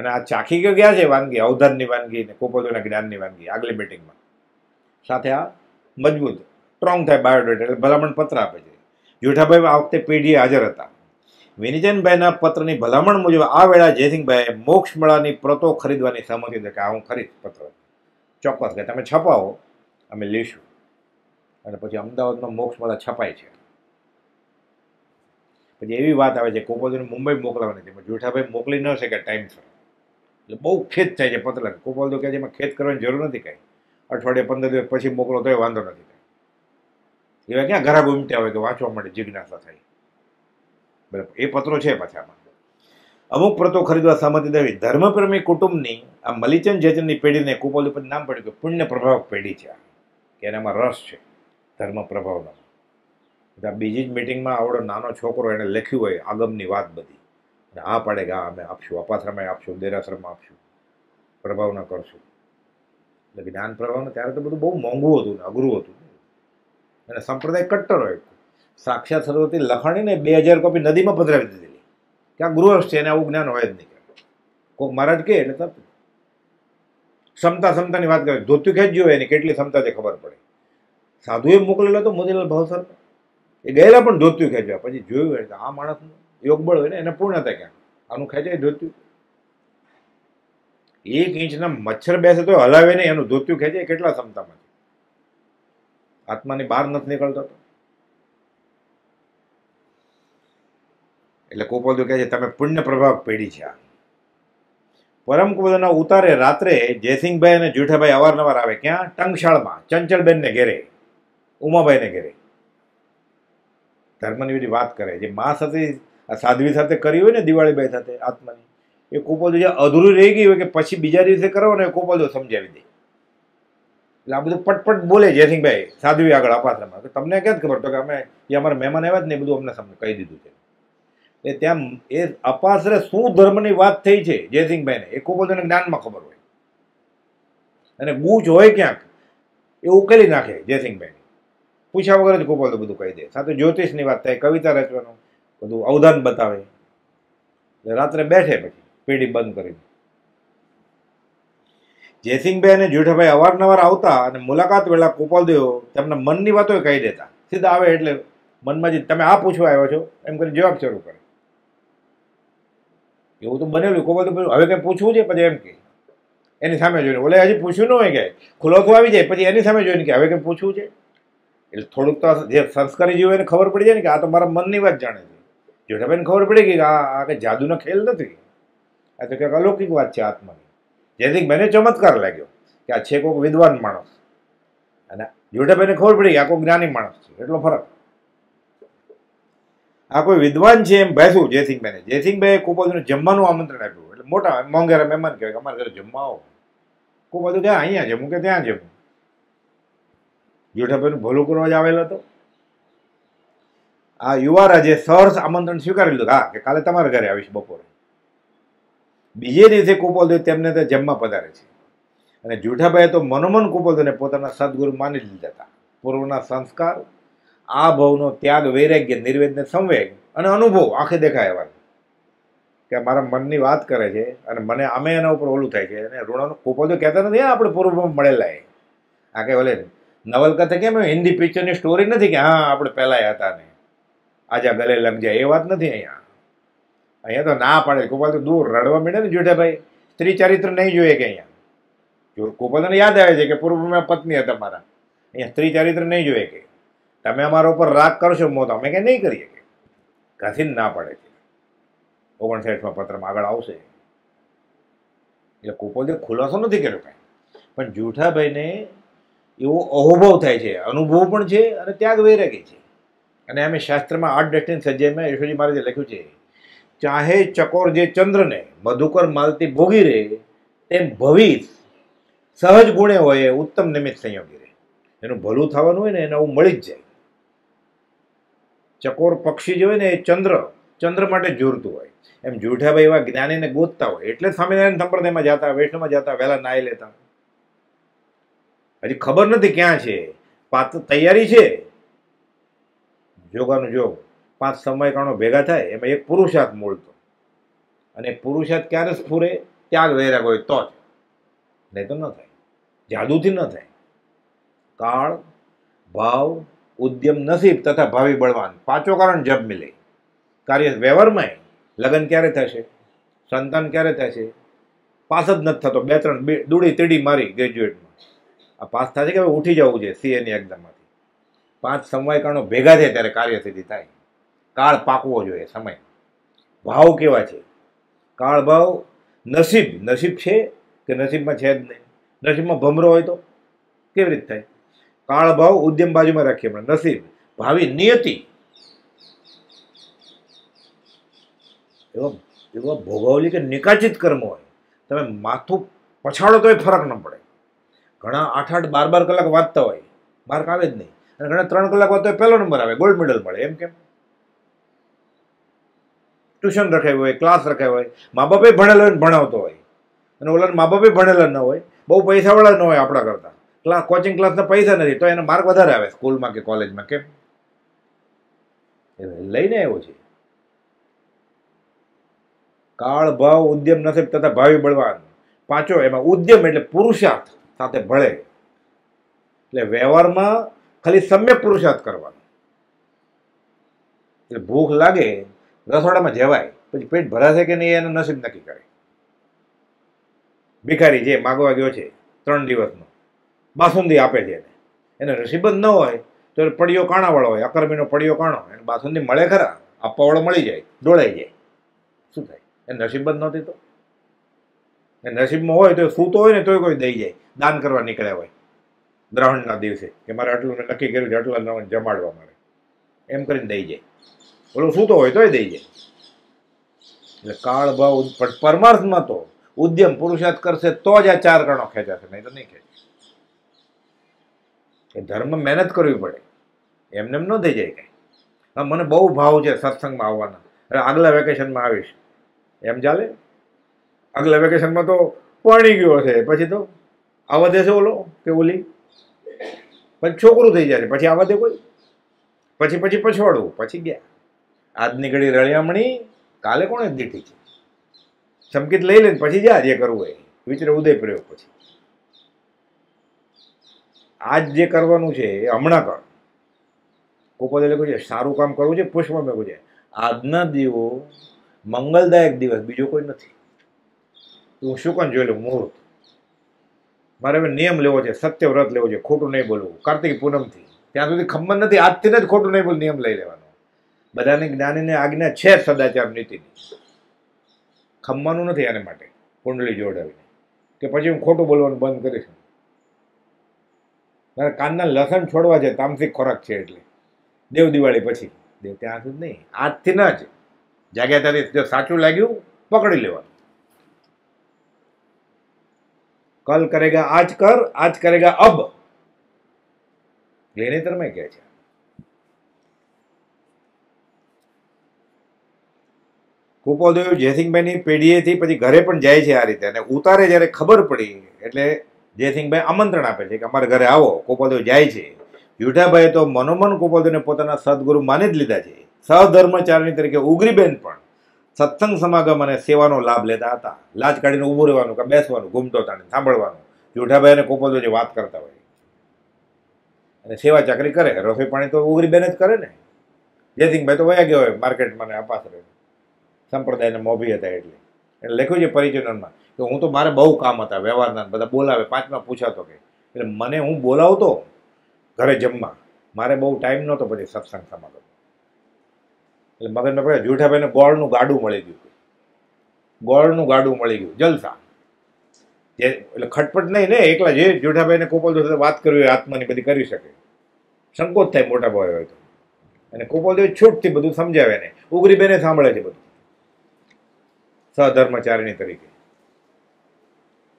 અને આ ચાખી ગયો ગયા છે વાનગી અવધાનની વાનગી ને ગોપાલદેવના જ્ઞાનની વાનગી આગલી મિટિંગમાં સાથે આ મજબૂત સ્ટ્રોંગ થાય બાયોડેટા એટલે ભલામણ પત્ર આપે છે જેઠાભાઈ આ વખતે પેઢીએ હાજર હતા વિનિજનભાઈના પત્રની ભલામણ મુજબ આ વેળા જયસિંહભાઈએ મોક્ષમળાની પ્રતો ખરીદવાની સહમતી હતી કે આ હું ખરીદ પત્ર ચોક્કસ કે તમે છપાવો અમે લઈશું અને પછી અમદાવાદનો મોક્ષમાળા છપાય છે પછી એવી વાત આવે છે કોપાલજીને મુંબઈ મોકલાવવાની છે પણ જોઠાભાઈ મોકલી ન શકે ટાઈમસર એટલે બહુ ખેત થાય છે પત્ર કોપાલજો કહે છે એમાં ખેત કરવાની જરૂર નથી કાંઈ અઠવાડિયે પંદર દિવસ પછી મોકલો તોય વાંધો નથી કાંઈ એવા ક્યાં ઘરા ગુમટ્યા હોય કે વાંચવા માટે જિજ્ઞાસા થાય બરાબર એ પત્રો છે પાછામાં અમુક પ્રતો ખરીદવા સામર્થ્ય દેવી ધર્મપ્રેમી કુટુંબની આ મલિચંદ જેચનની પેઢીને કુપોલી પર નામ પડ્યું કે પુણ્ય પ્રભાવક પેઢી છે કે એનામાં રસ છે ધર્મ પ્રભાવનો આ બીજી જ મિટિંગમાં આવડો નાનો છોકરો એણે લખ્યું હોય આગમની વાત બધી અને આ પાડે કે અમે આપશું અપાશ્રમે આપશું દેરાશ્રમમાં આપશું પ્રભાવના કરશું એટલે જ્ઞાન પ્રભાવના ત્યારે તો બધું બહુ મોંઘું હતું ને અઘરું હતું અને સંપ્રદાય કટ્ટર હોય સાક્ષાત સરસ્વતી લખાણીને બે હજાર કોપી નદીમાં પધરાવી દીધેલી કે આ ગૃહસ્થ છે એને આવું જ્ઞાન હોય જ નહીં કોઈક મહારાજ કે એટલે તપ ક્ષમતા ક્ષમતાની વાત કરે ધોત્યું ખેંચ હોય એની કેટલી ક્ષમતા તે ખબર પડે સાધુએ મોકલેલો તો મોતીલાલ ભાવસર એ ગયેલા પણ ધોત્યું ખેંચ્યા પછી જોયું હોય તો આ માણસનું યોગબળ હોય ને એને પૂર્ણતા ક્યાં આનું ખેંચાય ધોત્યું એક ઇંચના મચ્છર બેસે તો હલાવે નહીં એનું ધોત્યું ખેંચે કેટલા ક્ષમતામાં આત્માની બહાર નથી નીકળતો એટલે કોપલદેવ કહે છે તમે પુણ્ય પ્રભાવ પેઢી છે પરમ કુબદના ઉતારે રાત્રે જયસિંહભાઈ અને જુઠાભાઈ અવારનવાર આવે ક્યાં ટંગશાળમાં ચંચળબેનને ઘેરે ઉમાભાઈને ઘેરે ધર્મની બધી વાત કરે જે મા સાથે સાધ્વી સાથે કરી હોય ને દિવાળીભાઈ સાથે આત્માની એ કોપલદેવ જે અધૂરું રહી ગયું હોય કે પછી બીજા દિવસે કરો ને એ કોપલદેવ સમજાવી દે એટલે આ બધું પટપટ બોલે જયસિંહભાઈ સાધવી આગળ અપાત્રમાં તમને ક્યાં ખબર તો કે અમે એ અમારા મહેમાન આવ્યા જ ને બધું અમને સમજ કહી દીધું છે એ તેમ એ અપાસરે શું ધર્મની વાત થઈ છે જયસિંહભાઈને એ ખૂબ જ જ્ઞાનમાં ખબર હોય અને ગૂંચ હોય ક્યાંક એ ઉકેલી નાખે જયસિંહભાઈ પૂછ્યા વગર જ ગોપાલ બધું કહી દે સાથે જ્યોતિષની વાત થાય કવિતા રચવાનું બધું અવધાન બતાવે એટલે રાત્રે બેઠે પછી પેઢી બંધ કરી જયસિંહભાઈ અને જુઠાભાઈ અવારનવાર આવતા અને મુલાકાત વેળા ગોપાલદેવ તેમના મનની વાતો કહી દેતા સીધા આવે એટલે મનમાં જે તમે આ પૂછવા આવ્યો છો એમ કરી જવાબ શરૂ કરે એવું તો બનેલું કોઈ તો હવે કંઈ પૂછવું છે પછી એમ કે એની સામે જોઈને બોલે હજી પૂછ્યું ન હોય કે ખુલાસો આવી જાય પછી એની સામે જોઈને કે હવે કંઈ પૂછવું છે એટલે થોડુંક તો જે સંસ્કારી જીવો એને ખબર પડી જાય ને કે આ તો મારા મનની વાત જાણે છે જોઠાભાઈને ખબર પડી ગઈ કે આ આ કંઈ જાદુનો ખેલ નથી આ તો કંઈક અલૌકિક વાત છે આત્માની જેથી મને ચમત્કાર લાગ્યો કે આ છે કોઈક વિદ્વાન માણસ અને જોઠાભાઈને ખબર પડી કે આ કોઈ જ્ઞાની માણસ છે એટલો ફરક આ કોઈ વિદ્વાન છે એમ બેસું જયસિંહભાઈને જયસિંહભાઈએ ખૂબ જમવાનું આમંત્રણ આપ્યું એટલે મોટા મોંઘેરા મહેમાન કહેવાય અમારા ઘરે જમવા આવો ખૂબ બધું અહીંયા જમું કે ત્યાં જમું જેઠાભાઈનું ભલું કરવા જ આવેલો હતો આ યુવા રાજે સહર્ષ આમંત્રણ સ્વીકારી લીધું હા કે કાલે તમારા ઘરે આવીશ બપોરે બીજે દિવસે કુપોલદેવ તેમને ત્યાં જમવા પધારે છે અને જૂઠાભાઈએ તો મનોમન કુપોલદેવને પોતાના સદગુરુ માની લીધા હતા પૂર્વના સંસ્કાર આ ભવનો ત્યાગ વૈરાગ્ય નિર્વેદને સંવેગ અને અનુભવ આંખે દેખાય એવા કે મારા મનની વાત કરે છે અને મને અમે એના ઉપર ઓલું થાય છે અને ઋણોનો ખોપો તો કહેતા નથી આપણે પૂર્વમાં મળેલા એ આ કે ભલે નવલકથા કેમ હિન્દી પિક્ચરની સ્ટોરી નથી કે હા આપણે પહેલાંય હતા ને આજા ગલે લગ જાય એ વાત નથી અહીંયા અહીંયા તો ના પાડે ગોપાલ તો દૂર રડવા માંડે ને ભાઈ સ્ત્રી ચરિત્ર નહીં જોઈએ કે અહીંયા ગોપાલને યાદ આવે છે કે પૂર્વમાં પત્ની હતા મારા અહીંયા સ્ત્રી ચરિત્ર નહીં જોઈએ કે તમે અમારા ઉપર રાગ કરશો મો અમે કે નહીં કરીએ કે ઘસીને ના પડે છે ઓગણસાઠમાં પત્રમાં આગળ આવશે એટલે કુપોલે ખુલાસો નથી કર્યો કાંઈ પણ જૂઠાભાઈને એવો અહોભવ થાય છે અનુભવ પણ છે અને ત્યાગ વૈરાગી છે અને અમે શાસ્ત્રમાં આઠ દષ્ટિન સજ્જયમાં યશોજી મહારાજે લખ્યું છે ચાહે ચકોર જે ચંદ્રને મધુકર માલતી ભોગી રહે તેમ ભવિત સહજ ગુણે હોય ઉત્તમ નિમિત્ત સંયોગી રહે એનું ભલું થવાનું હોય ને એને આવું મળી જ જાય ચકોર પક્ષી જે હોય ને એ ચંદ્ર ચંદ્ર માટે જોરતું હોય એમ જુઠાભાઈ એવા જ્ઞાનીને ગોતતા હોય એટલે જ સ્વામિનારાયણ સંપ્રદાયમાં જતા વૈષ્ણવમાં જતા વહેલા નાહી લેતા હજી ખબર નથી ક્યાં છે પાત્ર તૈયારી છે જોગાનું જોગ પાંચ સમયકાળો ભેગા થાય એમાં એક પુરુષાર્થ મૂળતો અને પુરુષાર્થ ક્યારે સ્ફુરે ત્યાગ વૈરાગ હોય તો જ નહીં તો ન થાય જાદુથી ન થાય કાળ ભાવ ઉદ્યમ નસીબ તથા ભાવિ બળવાન પાંચો કારણ જબ મિલે કાર્ય વ્યવહારમાં લગ્ન ક્યારે થશે સંતાન ક્યારે થશે પાસ જ નથી થતો બે ત્રણ બે દૂડી તીડી મારી ગ્રેજ્યુએટમાં આ પાસ થશે કે હવે ઉઠી જવું છે સીએની એક્ઝામમાંથી પાંચ સમવાયકારણો ભેગા થાય ત્યારે કાર્યસિદ્ધિ થાય કાળ પાકવો જોઈએ સમય ભાવ કેવા છે કાળ ભાવ નસીબ નસીબ છે કે નસીબમાં છે જ નહીં નસીબમાં ભમરો હોય તો કેવી રીતે થાય કાળભાવ ઉદ્યમ બાજુમાં રાખીએ પણ નસીબ ભાવિ નિયતિ એવો એવા ભોગવલી કે નિકાચિત કર્મ હોય તમે માથું પછાડો તો ફરક ન પડે ઘણા આઠ આઠ બાર બાર કલાક વાંચતા હોય માર્ક આવે જ નહીં અને ઘણા ત્રણ કલાક વાંચતા હોય પહેલો નંબર આવે ગોલ્ડ મેડલ મળે એમ કેમ ટ્યુશન રખાયું હોય ક્લાસ રખાયો હોય મા બાપે ભણેલો હોય ભણાવતો હોય અને ઓલા મા બાપે ભણેલા ન હોય બહુ પૈસાવાળા ન હોય આપણા કરતાં ક્લાસ કોચિંગ ક્લાસના પૈસા નથી તો એનો માર્ક વધારે આવે સ્કૂલમાં કે કોલેજમાં કેમ એ લઈને આવ્યો છે કાળ ભાવ ઉદ્યમ નથી તથા ભાવિ બળવાન પાંચો એમાં ઉદ્યમ એટલે પુરુષાર્થ સાથે ભળે એટલે વ્યવહારમાં ખાલી સમ્યક પુરુષાર્થ કરવાનો એટલે ભૂખ લાગે રસોડામાં જવાય પછી પેટ ભરાશે કે નહીં એને નસીબ નક્કી કરે ભિખારી જે માગવા ગયો છે ત્રણ દિવસનો બાસુંદી આપે છે એને એને રસીબંધ ન હોય તો એ પડિયો કાણાવાળો હોય અકર્મીનો પડિયો કાણો એને બાસુંદી મળે ખરા આપવાવાળો મળી જાય ડોળાઈ જાય શું થાય એ નસીબંધ નહોતી તો એ નસીબમાં હોય તો સૂતો હોય ને તોય કોઈ દઈ જાય દાન કરવા નીકળ્યા હોય ગ્રહણના દિવસે કે મારે આટલું નક્કી કર્યું છે આટલા નવ જમાડવા મારે એમ કરીને દઈ જાય ઓલું સૂતો હોય તોય દઈ જાય એટલે કાળ ભાવ પરમાર્થમાં તો ઉદ્યમ પુરુષાર્થ કરશે તો જ આ ચાર કણો ખેંચાશે નહીં તો નહીં ખેંચે એ ધર્મ મહેનત કરવી પડે એમને એમ ન થઈ જાય કંઈ કાંઈ મને બહુ ભાવ છે સત્સંગમાં આવવાના અરે આગલા વેકેશનમાં આવીશ એમ ચાલે આગલા વેકેશનમાં તો પરણી ગયો હશે પછી તો આવા દેશે ઓલો કે ઓલી પછી છોકરું થઈ જાય પછી આવા દે કોઈ પછી પછી પછવાડવું પછી ગયા આજની ઘડી રળિયામણી કાલે કોણે દીઠી છે સમકીત લઈ લઈને પછી જ્યાં જે કરવું એ વિચારે ઉદય પ્રયોગ પછી આજ જે કરવાનું છે એ હમણાં કર કોપોલે લખ્યું છે સારું કામ કરવું છે પુષ્પમાં લખ્યું છે આજના દેવો મંગલદાયક દિવસ બીજો કોઈ નથી હું શું કામ જોઈ લઉં મુહૂર્ત મારે હવે નિયમ લેવો છે સત્યવ્રત લેવો છે ખોટું નહીં બોલવું કાર્તિક પૂનમથી ત્યાં સુધી ખંભન નથી આજથી જ ખોટું નહીં બોલ નિયમ લઈ લેવાનો બધાને જ્ઞાનીને આજ્ઞા છે સદાચાર નીતિની ખમવાનું નથી આને માટે કુંડલી જોડાવીને કે પછી હું ખોટું બોલવાનું બંધ કરીશ કાનના લસણ છોડવા છે તામસિક ખોરાક છે એટલે દેવ દિવાળી પછી દેવ ત્યાં સુધી નહીં આજથી ના જ તારી જો સાચું લાગ્યું પકડી લેવાનું કલ કરેગા આજ કર આજ કરેગા અબ ગ્લેનેતરમાં કહે છે કુપોદેવ જયસિંહભાઈની પેઢીએથી પછી ઘરે પણ જાય છે આ રીતે અને ઉતારે જ્યારે ખબર પડી એટલે જયસિંહભાઈ આમંત્રણ આપે છે કે અમારા ઘરે આવો ગોપાલદેવ જાય છે યુઠાભાઈએ તો મનોમન ગોપાલદેવને પોતાના સદગુરુ માની જ લીધા છે સહધર્મચારિણી તરીકે ઉગરીબેન પણ સત્સંગ સમાગમ અને સેવાનો લાભ લેતા હતા લાજ કાઢીને ઊભું રહેવાનું કે બેસવાનું ઘૂમતો તાણે સાંભળવાનું જુઠાભાઈ અને કોપલદો વાત કરતા હોય અને સેવા ચાકરી કરે રસોઈ પાણી તો ઉગરીબેન જ કરે ને જયસિંહભાઈ તો વયા ગયો હોય માર્કેટમાં ને અપાસ રહ્યો સંપ્રદાયને મોભી હતા એટલે એટલે લખ્યું છે પરિચયનમાં કે હું તો મારે બહુ કામ હતા વ્યવહારના બધા બોલાવે પાંચમાં પૂછાતો કે એટલે મને હું બોલાવતો ઘરે જમવા મારે બહુ ટાઈમ નહોતો પછી સત્સંગ સમાગમ એટલે મગજમાં પડે જૂઠાભાઈને ગોળનું ગાડું મળી ગયું ગોળનું ગાડું મળી ગયું જલસા જે એટલે ખટપટ નહીં ને એકલા જે જૂઠાભાઈને કોપલ સાથે વાત કરવી હોય આત્માની બધી કરી શકે સંકોચ થાય મોટા ભાઈ હોય તો અને કોપલદેવ છૂટથી બધું સમજાવે ને ઉગરી બેને સાંભળે છે બધું સહધર્મચારીણી તરીકે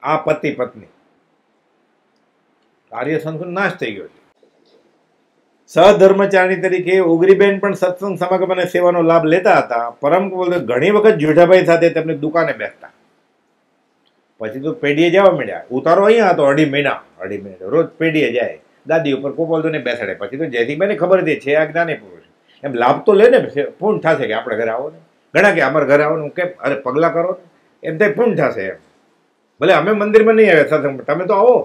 આ પતિ પત્ની કાર્ય સંસ્થાનો નાશ થઈ ગયો છે સહધર્મચારીણી તરીકે ઓગરીબેન પણ સત્સંગ સમાગમ અને સેવાનો લાભ લેતા હતા પરમ ઘણી વખત જેઠાભાઈ સાથે તેમને દુકાને બેસતા પછી તો પેઢીએ જવા મળ્યા ઉતારો અહીંયા હતો અઢી મહિના અઢી મહિના રોજ પેઢીએ જાય દાદી ઉપર કોપોલદોને બેસાડે પછી તો જયસિંહભાઈને ખબર હતી છે આ જ્ઞાની પુરુષ એમ લાભ તો લે ને પૂર્ણ થશે કે આપણે ઘરે આવો ને ઘણા કે અમારા ઘરે આવવાનું કે અરે પગલાં કરો એમ થાય પૂર્ણ થશે એમ ભલે અમે મંદિરમાં નહીં આવ્યા સત્સંગમાં તમે તો આવો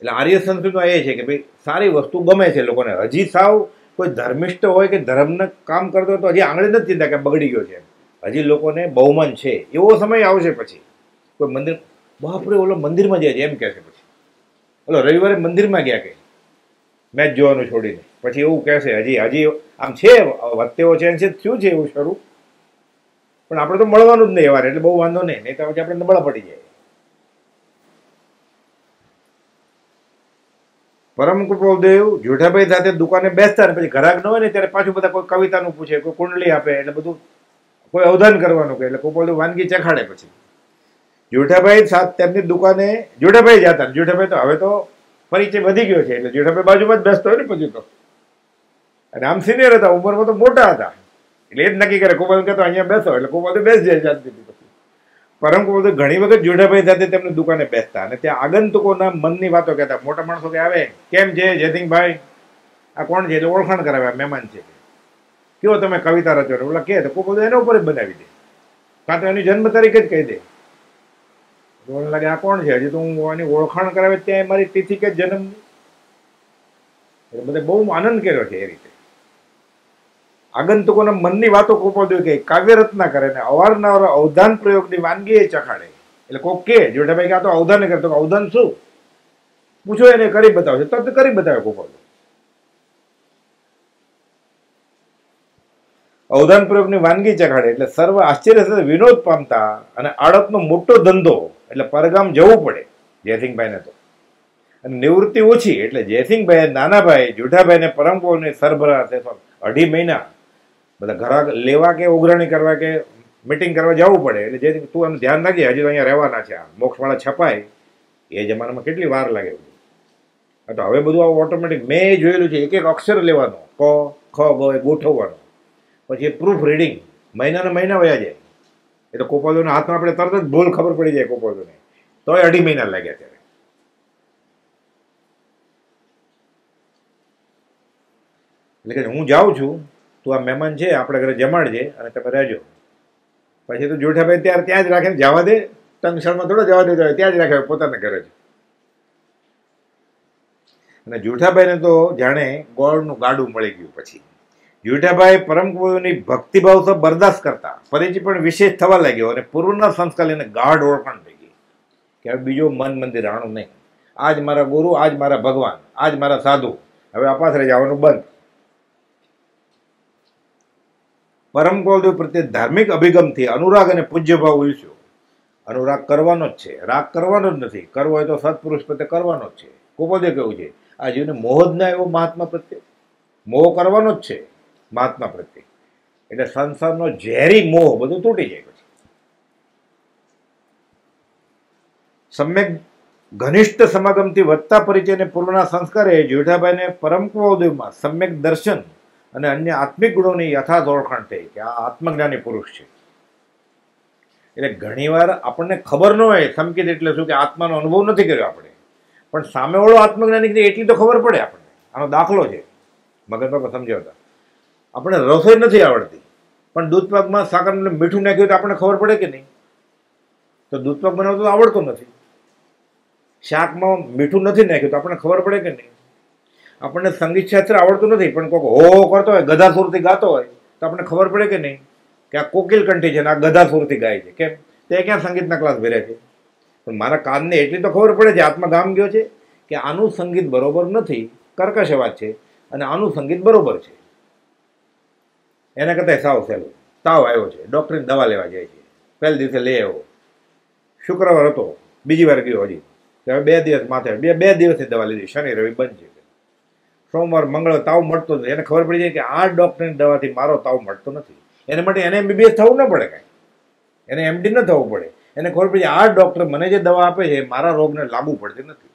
એટલે આર્ય સંસ્કૃતિમાં એ છે કે ભાઈ સારી વસ્તુ ગમે છે લોકોને હજી સાવ કોઈ ધર્મિષ્ઠ હોય કે ધર્મને કામ કરતો હોય તો હજી આંગળી નથી ચિંતા કે બગડી ગયો છે હજી લોકોને બહુમાન છે એવો સમય આવશે પછી કોઈ મંદિર બાપરે ઓલો મંદિરમાં જાય છે એમ કહેશે પછી ઓલો રવિવારે મંદિરમાં ગયા કે મેચ જોવાનું છોડીને પછી એવું કહેશે હજી હજી આમ છે વત્તેઓ છે છે થયું છે એવું શરૂ પણ આપણે તો મળવાનું જ નહીં વાર એટલે બહુ વાંધો નહીં નહીં તો પછી આપણે નબળા પડી જાય પરમ કૃપોદેવ જુઠાભાઈ સાથે દુકાને બેસતા ને પછી ઘરાક ન હોય ને ત્યારે પાછું બધા કોઈ કવિતાનું પૂછે કોઈ કુંડલી આપે એટલે બધું કોઈ અવધાન કરવાનું કહે એટલે કૃપોદેવ વાનગી ચખાડે પછી જુઠાભાઈ સાથે તેમની દુકાને જુઠાભાઈ જતા જુઠાભાઈ તો હવે તો પરિચય વધી ગયો છે એટલે જેઠાભાઈ બાજુમાં જ બેસતો હોય ને પછી તો અને આમ સિનિયર હતા ઉંમરમાં તો મોટા હતા એટલે એ જ નક્કી કરે કોમલ કહેતો અહીંયા બેસો એટલે કોમલ તો બેસી જાય શાંતિથી પછી પરમ કોમલ તો ઘણી વખત જોઢાભાઈ સાથે તેમને દુકાને બેસતા અને ત્યાં આગંતુકોના મનની વાતો કહેતા મોટા માણસો કે આવે કેમ છે જયસિંહભાઈ આ કોણ છે એટલે ઓળખાણ કરાવે મહેમાન છે કેવો તમે કવિતા રચો ને ઓલા કહે તો કોઈ બધું એના ઉપર જ બનાવી દે કાં તો એની જન્મ તારીખ જ કહી દે જોવાનું લાગે આ કોણ છે હજી તો હું એની ઓળખાણ કરાવે ત્યાં મારી તિથિ કે જન્મ એટલે બધે બહુ આનંદ કર્યો છે એ રીતે આગંતુકોના મનની વાતો કોપો કોપોદેવ કે કાવ્ય રચના કરે ને અવારનવાર અવધાન પ્રયોગની વાનગી એ ચખાડે એટલે કોક કે જોટાભાઈ કે આ તો અવધાન કરે તો અવધાન શું પૂછો એને કરી બતાવશે તરત કરી બતાવે કોપોદેવ અવધાન પ્રયોગની વાનગી ચખાડે એટલે સર્વ આશ્ચર્ય સાથે વિનોદ પામતા અને આડતનો મોટો ધંધો એટલે પરગામ જવું પડે જયસિંહભાઈને તો અને નિવૃત્તિ ઓછી એટલે જયસિંહભાઈ નાનાભાઈ જુઠાભાઈને પરમકોને સરભરા હશે અઢી મહિના બધા ઘરા લેવા કે ઉઘરાણી કરવા કે મિટિંગ કરવા જવું પડે એટલે જે તું એમ ધ્યાન રાખજે હજી તો અહીંયા રહેવાના છે આ મોક્ષવાળા છપાય એ જમાનામાં કેટલી વાર લાગે તો હવે બધું આ ઓટોમેટિક મેં જોયેલું છે એક એક અક્ષર લેવાનો ક ખ ગ એ ગોઠવવાનો પછી પ્રૂફ રીડિંગ મહિનાના મહિના વયા જાય એ તો કોપાદોના હાથમાં આપણે તરત જ ભૂલ ખબર પડી જાય કોપાદોને તોય અઢી મહિના લાગ્યા ત્યારે એટલે કે હું જાઉં છું તું આ મહેમાન છે આપણે ઘરે જમાડજે અને તમે રહેજો પછી તો જોઠાભાઈ ત્યારે ત્યાં જ રાખીને જવા દે ટંગસણમાં થોડો જવા દેતો ત્યાં જ રાખે પોતાના ઘરે જ અને જુઠાભાઈને તો જાણે ગોળનું ગાડું મળી ગયું પછી યુટાભાઈ પરમ ગુરુની ભક્તિભાવ સૌ બરદાસ્ત કરતા ફરીથી પણ વિશેષ થવા લાગ્યો અને પૂર્વના સંસ્કાર લઈને ગાઢ ઓળખાણ થઈ ગઈ કે હવે બીજો મન મંદિર રાણું નહીં આજ મારા ગુરુ આજ મારા ભગવાન આજ મારા સાધુ હવે અપાસરે જવાનું બંધ પરમ ગોલદેવ પ્રત્યે ધાર્મિક અભિગમથી અનુરાગ અને પૂજ્યભાવ ઉલસ્યો અનુરાગ કરવાનો જ છે રાગ કરવાનો જ નથી કરવો હોય તો સત્પુરુષ પ્રત્યે કરવાનો જ છે કોપોદે કેવું છે આ જીવને મોહ જ ના એવો મહાત્મા પ્રત્યે મોહ કરવાનો જ છે મહાત્મા પ્રત્યે એટલે સંસારનો ઝેરી મોહ બધું તૂટી જાય પછી સમ્યક ઘનિષ્ઠ સમાગમથી વધતા પરિચયને પૂર્વના સંસ્કારે જેઠાભાઈને પરમકવોદેવમાં સમ્યક દર્શન અને અન્ય આત્મિક ગુણોની યથાર્થ ઓળખાણ થઈ કે આ આત્મજ્ઞાની પુરુષ છે એટલે ઘણીવાર આપણને ખબર ન હોય સંકેત એટલે શું કે આત્માનો અનુભવ નથી કર્યો આપણે પણ સામેવાળો આત્મજ્ઞાની એટલી તો ખબર પડે આપણને આનો દાખલો છે મગનમાં સમજાવતા આપણે રસોઈ નથી આવડતી પણ દૂધપાકમાં સાકર મીઠું નાખ્યું તો આપણને ખબર પડે કે નહીં તો દૂધપાક બનાવતો તો આવડતું નથી શાકમાં મીઠું નથી નાખ્યું તો આપણને ખબર પડે કે નહીં આપણને સંગીત ક્ષેત્ર આવડતું નથી પણ કોઈક હો કરતો હોય ગધા સુરથી ગાતો હોય તો આપણને ખબર પડે કે નહીં કે આ કોકિલ કંઠી છે ને આ ગધા સુરથી ગાય છે કેમ તે ક્યાં સંગીતના ક્લાસ ભેરે છે પણ મારા કાનને એટલી તો ખબર પડે છે આત્મા ગામ ગયો છે કે આનું સંગીત બરોબર નથી કર્કશ અવાજ છે અને આનું સંગીત બરોબર છે એના કરતાં સાવ સહેલું તાવ આવ્યો છે ડૉક્ટરની દવા લેવા જાય છે પહેલા દિવસે લઈ આવ્યો શુક્રવાર હતો બીજી વાર ગયો હજી હવે બે દિવસ માથે બે બે દિવસથી દવા લીધી શનિ રવિ બંધ છે સોમવાર મંગળ તાવ મળતો નથી એને ખબર પડી જાય કે આ ડૉક્ટરની દવાથી મારો તાવ મળતો નથી એને માટે એને એમબીબીએસ થવું ન પડે કાંઈ એને એમડી ન થવું પડે એને ખબર પડી આ ડૉક્ટર મને જે દવા આપે છે મારા રોગને લાગુ પડતી નથી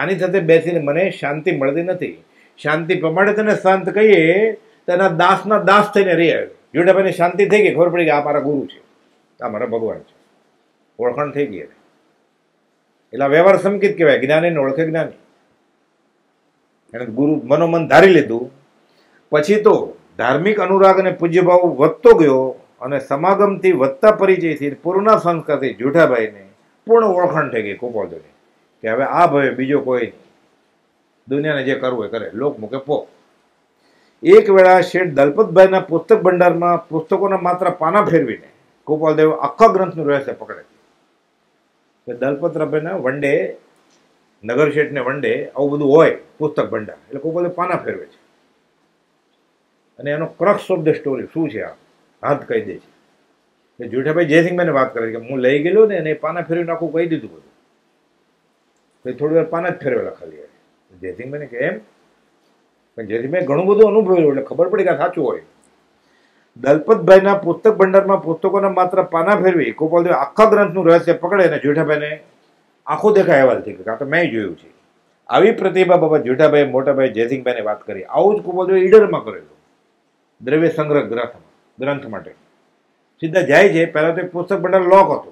આની સાથે બેસીને મને શાંતિ મળતી નથી શાંતિ પ્રમાણે તને શાંત કહીએ તેના દાસના દાસ થઈને રહે આવ્યો જોડે શાંતિ થઈ ગઈ ખબર પડી કે આ મારા ગુરુ છે આ મારા ભગવાન છે ઓળખાણ થઈ ગઈ એટલે વ્યવહાર સંકેત કહેવાય જ્ઞાનીને ઓળખે જ્ઞાની એને ગુરુ મનોમન ધારી લીધું પછી તો ધાર્મિક અનુરાગ અને પૂજ્યભાવ વધતો ગયો અને સમાગમથી વધતા પરિચયથી પૂર્ણ સંસ્કારથી જૂઠાભાઈને પૂર્ણ ઓળખાણ થઈ ગઈ કોપોદોની કે હવે આ ભય બીજો કોઈ દુનિયાને જે કરવું એ કરે લોક મૂકે પોક એક વેળા શેઠ દલપતભાઈના પુસ્તક ભંડારમાં પુસ્તકોના માત્ર પાના ફેરવીને ગોપાલદેવ આખા ગ્રંથનું રહેશે પકડે છે દલપતરાભાઈના વનડે નગર શેઠને વનડે આવું બધું હોય પુસ્તક ભંડાર એટલે ગોપાલદેવ પાના ફેરવે છે અને એનો ક્રક્સ ઓફ ધ સ્ટોરી શું છે આ હાથ કહી દે છે એ જુઠાભાઈ જયસિંહભાઈને વાત કરે કે હું લઈ ગયેલો ને એને પાના ફેરવીને આખું કહી દીધું બધું થોડી વાર પાના જ ફેરવેલા ખાલી જયસિંહભાઈને કે એમ જેથી મેં ઘણું બધું અનુભવ્યું એટલે ખબર પડી કે સાચું હોય દલપતભાઈના પુસ્તક ભંડારમાં પુસ્તકોના માત્ર પાના ફેરવી ગોપાલદેવ આખા ગ્રંથનું રહસ્ય પકડે અને જેઠાભાઈને આખો દેખાય અહેવાલ થઈ કારણ તો મેં જોયું છે આવી પ્રતિભા બાબત જેઠાભાઈ મોટાભાઈ જયસિંહભાઈને વાત કરી આવું જ ગોપાલદેવ ઈડરમાં કરેલું દ્રવ્ય સંગ્રહ ગ્રંથ ગ્રંથ માટે સીધા જાય છે પહેલાં તો પુસ્તક ભંડાર લોક હતો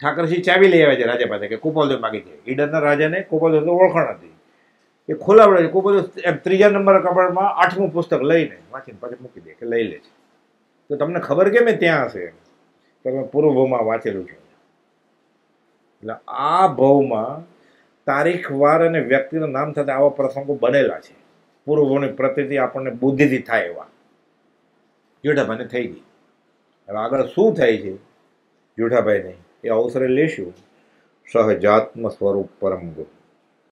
ઠાકરસિંહ ચાવી લઈ આવ્યા છે રાજા પાસે કે ગોપાલદેવ માગી છે ઈડરના રાજાને ગોપાલદેવ ઓળખાણ હતી એ ખોલાવડે છે કોઈ બધું એમ ત્રીજા નંબર કબાટમાં આઠમું પુસ્તક લઈને વાંચીને પાછું મૂકી દે કે લઈ લે છે તો તમને ખબર કેમ ત્યાં હશે તમે પૂર્વભવમાં વાંચેલું છો એટલે આ ભવમાં તારીખ વાર અને વ્યક્તિનું નામ થતા આવા પ્રસંગો બનેલા છે પૂર્વભવની પ્રતિથી આપણને બુદ્ધિથી થાય એવા જેઠાભાઈને થઈ ગઈ હવે આગળ શું થાય છે જેઠાભાઈને એ અવસરે લેશું સહજાત્મ સ્વરૂપ પરમ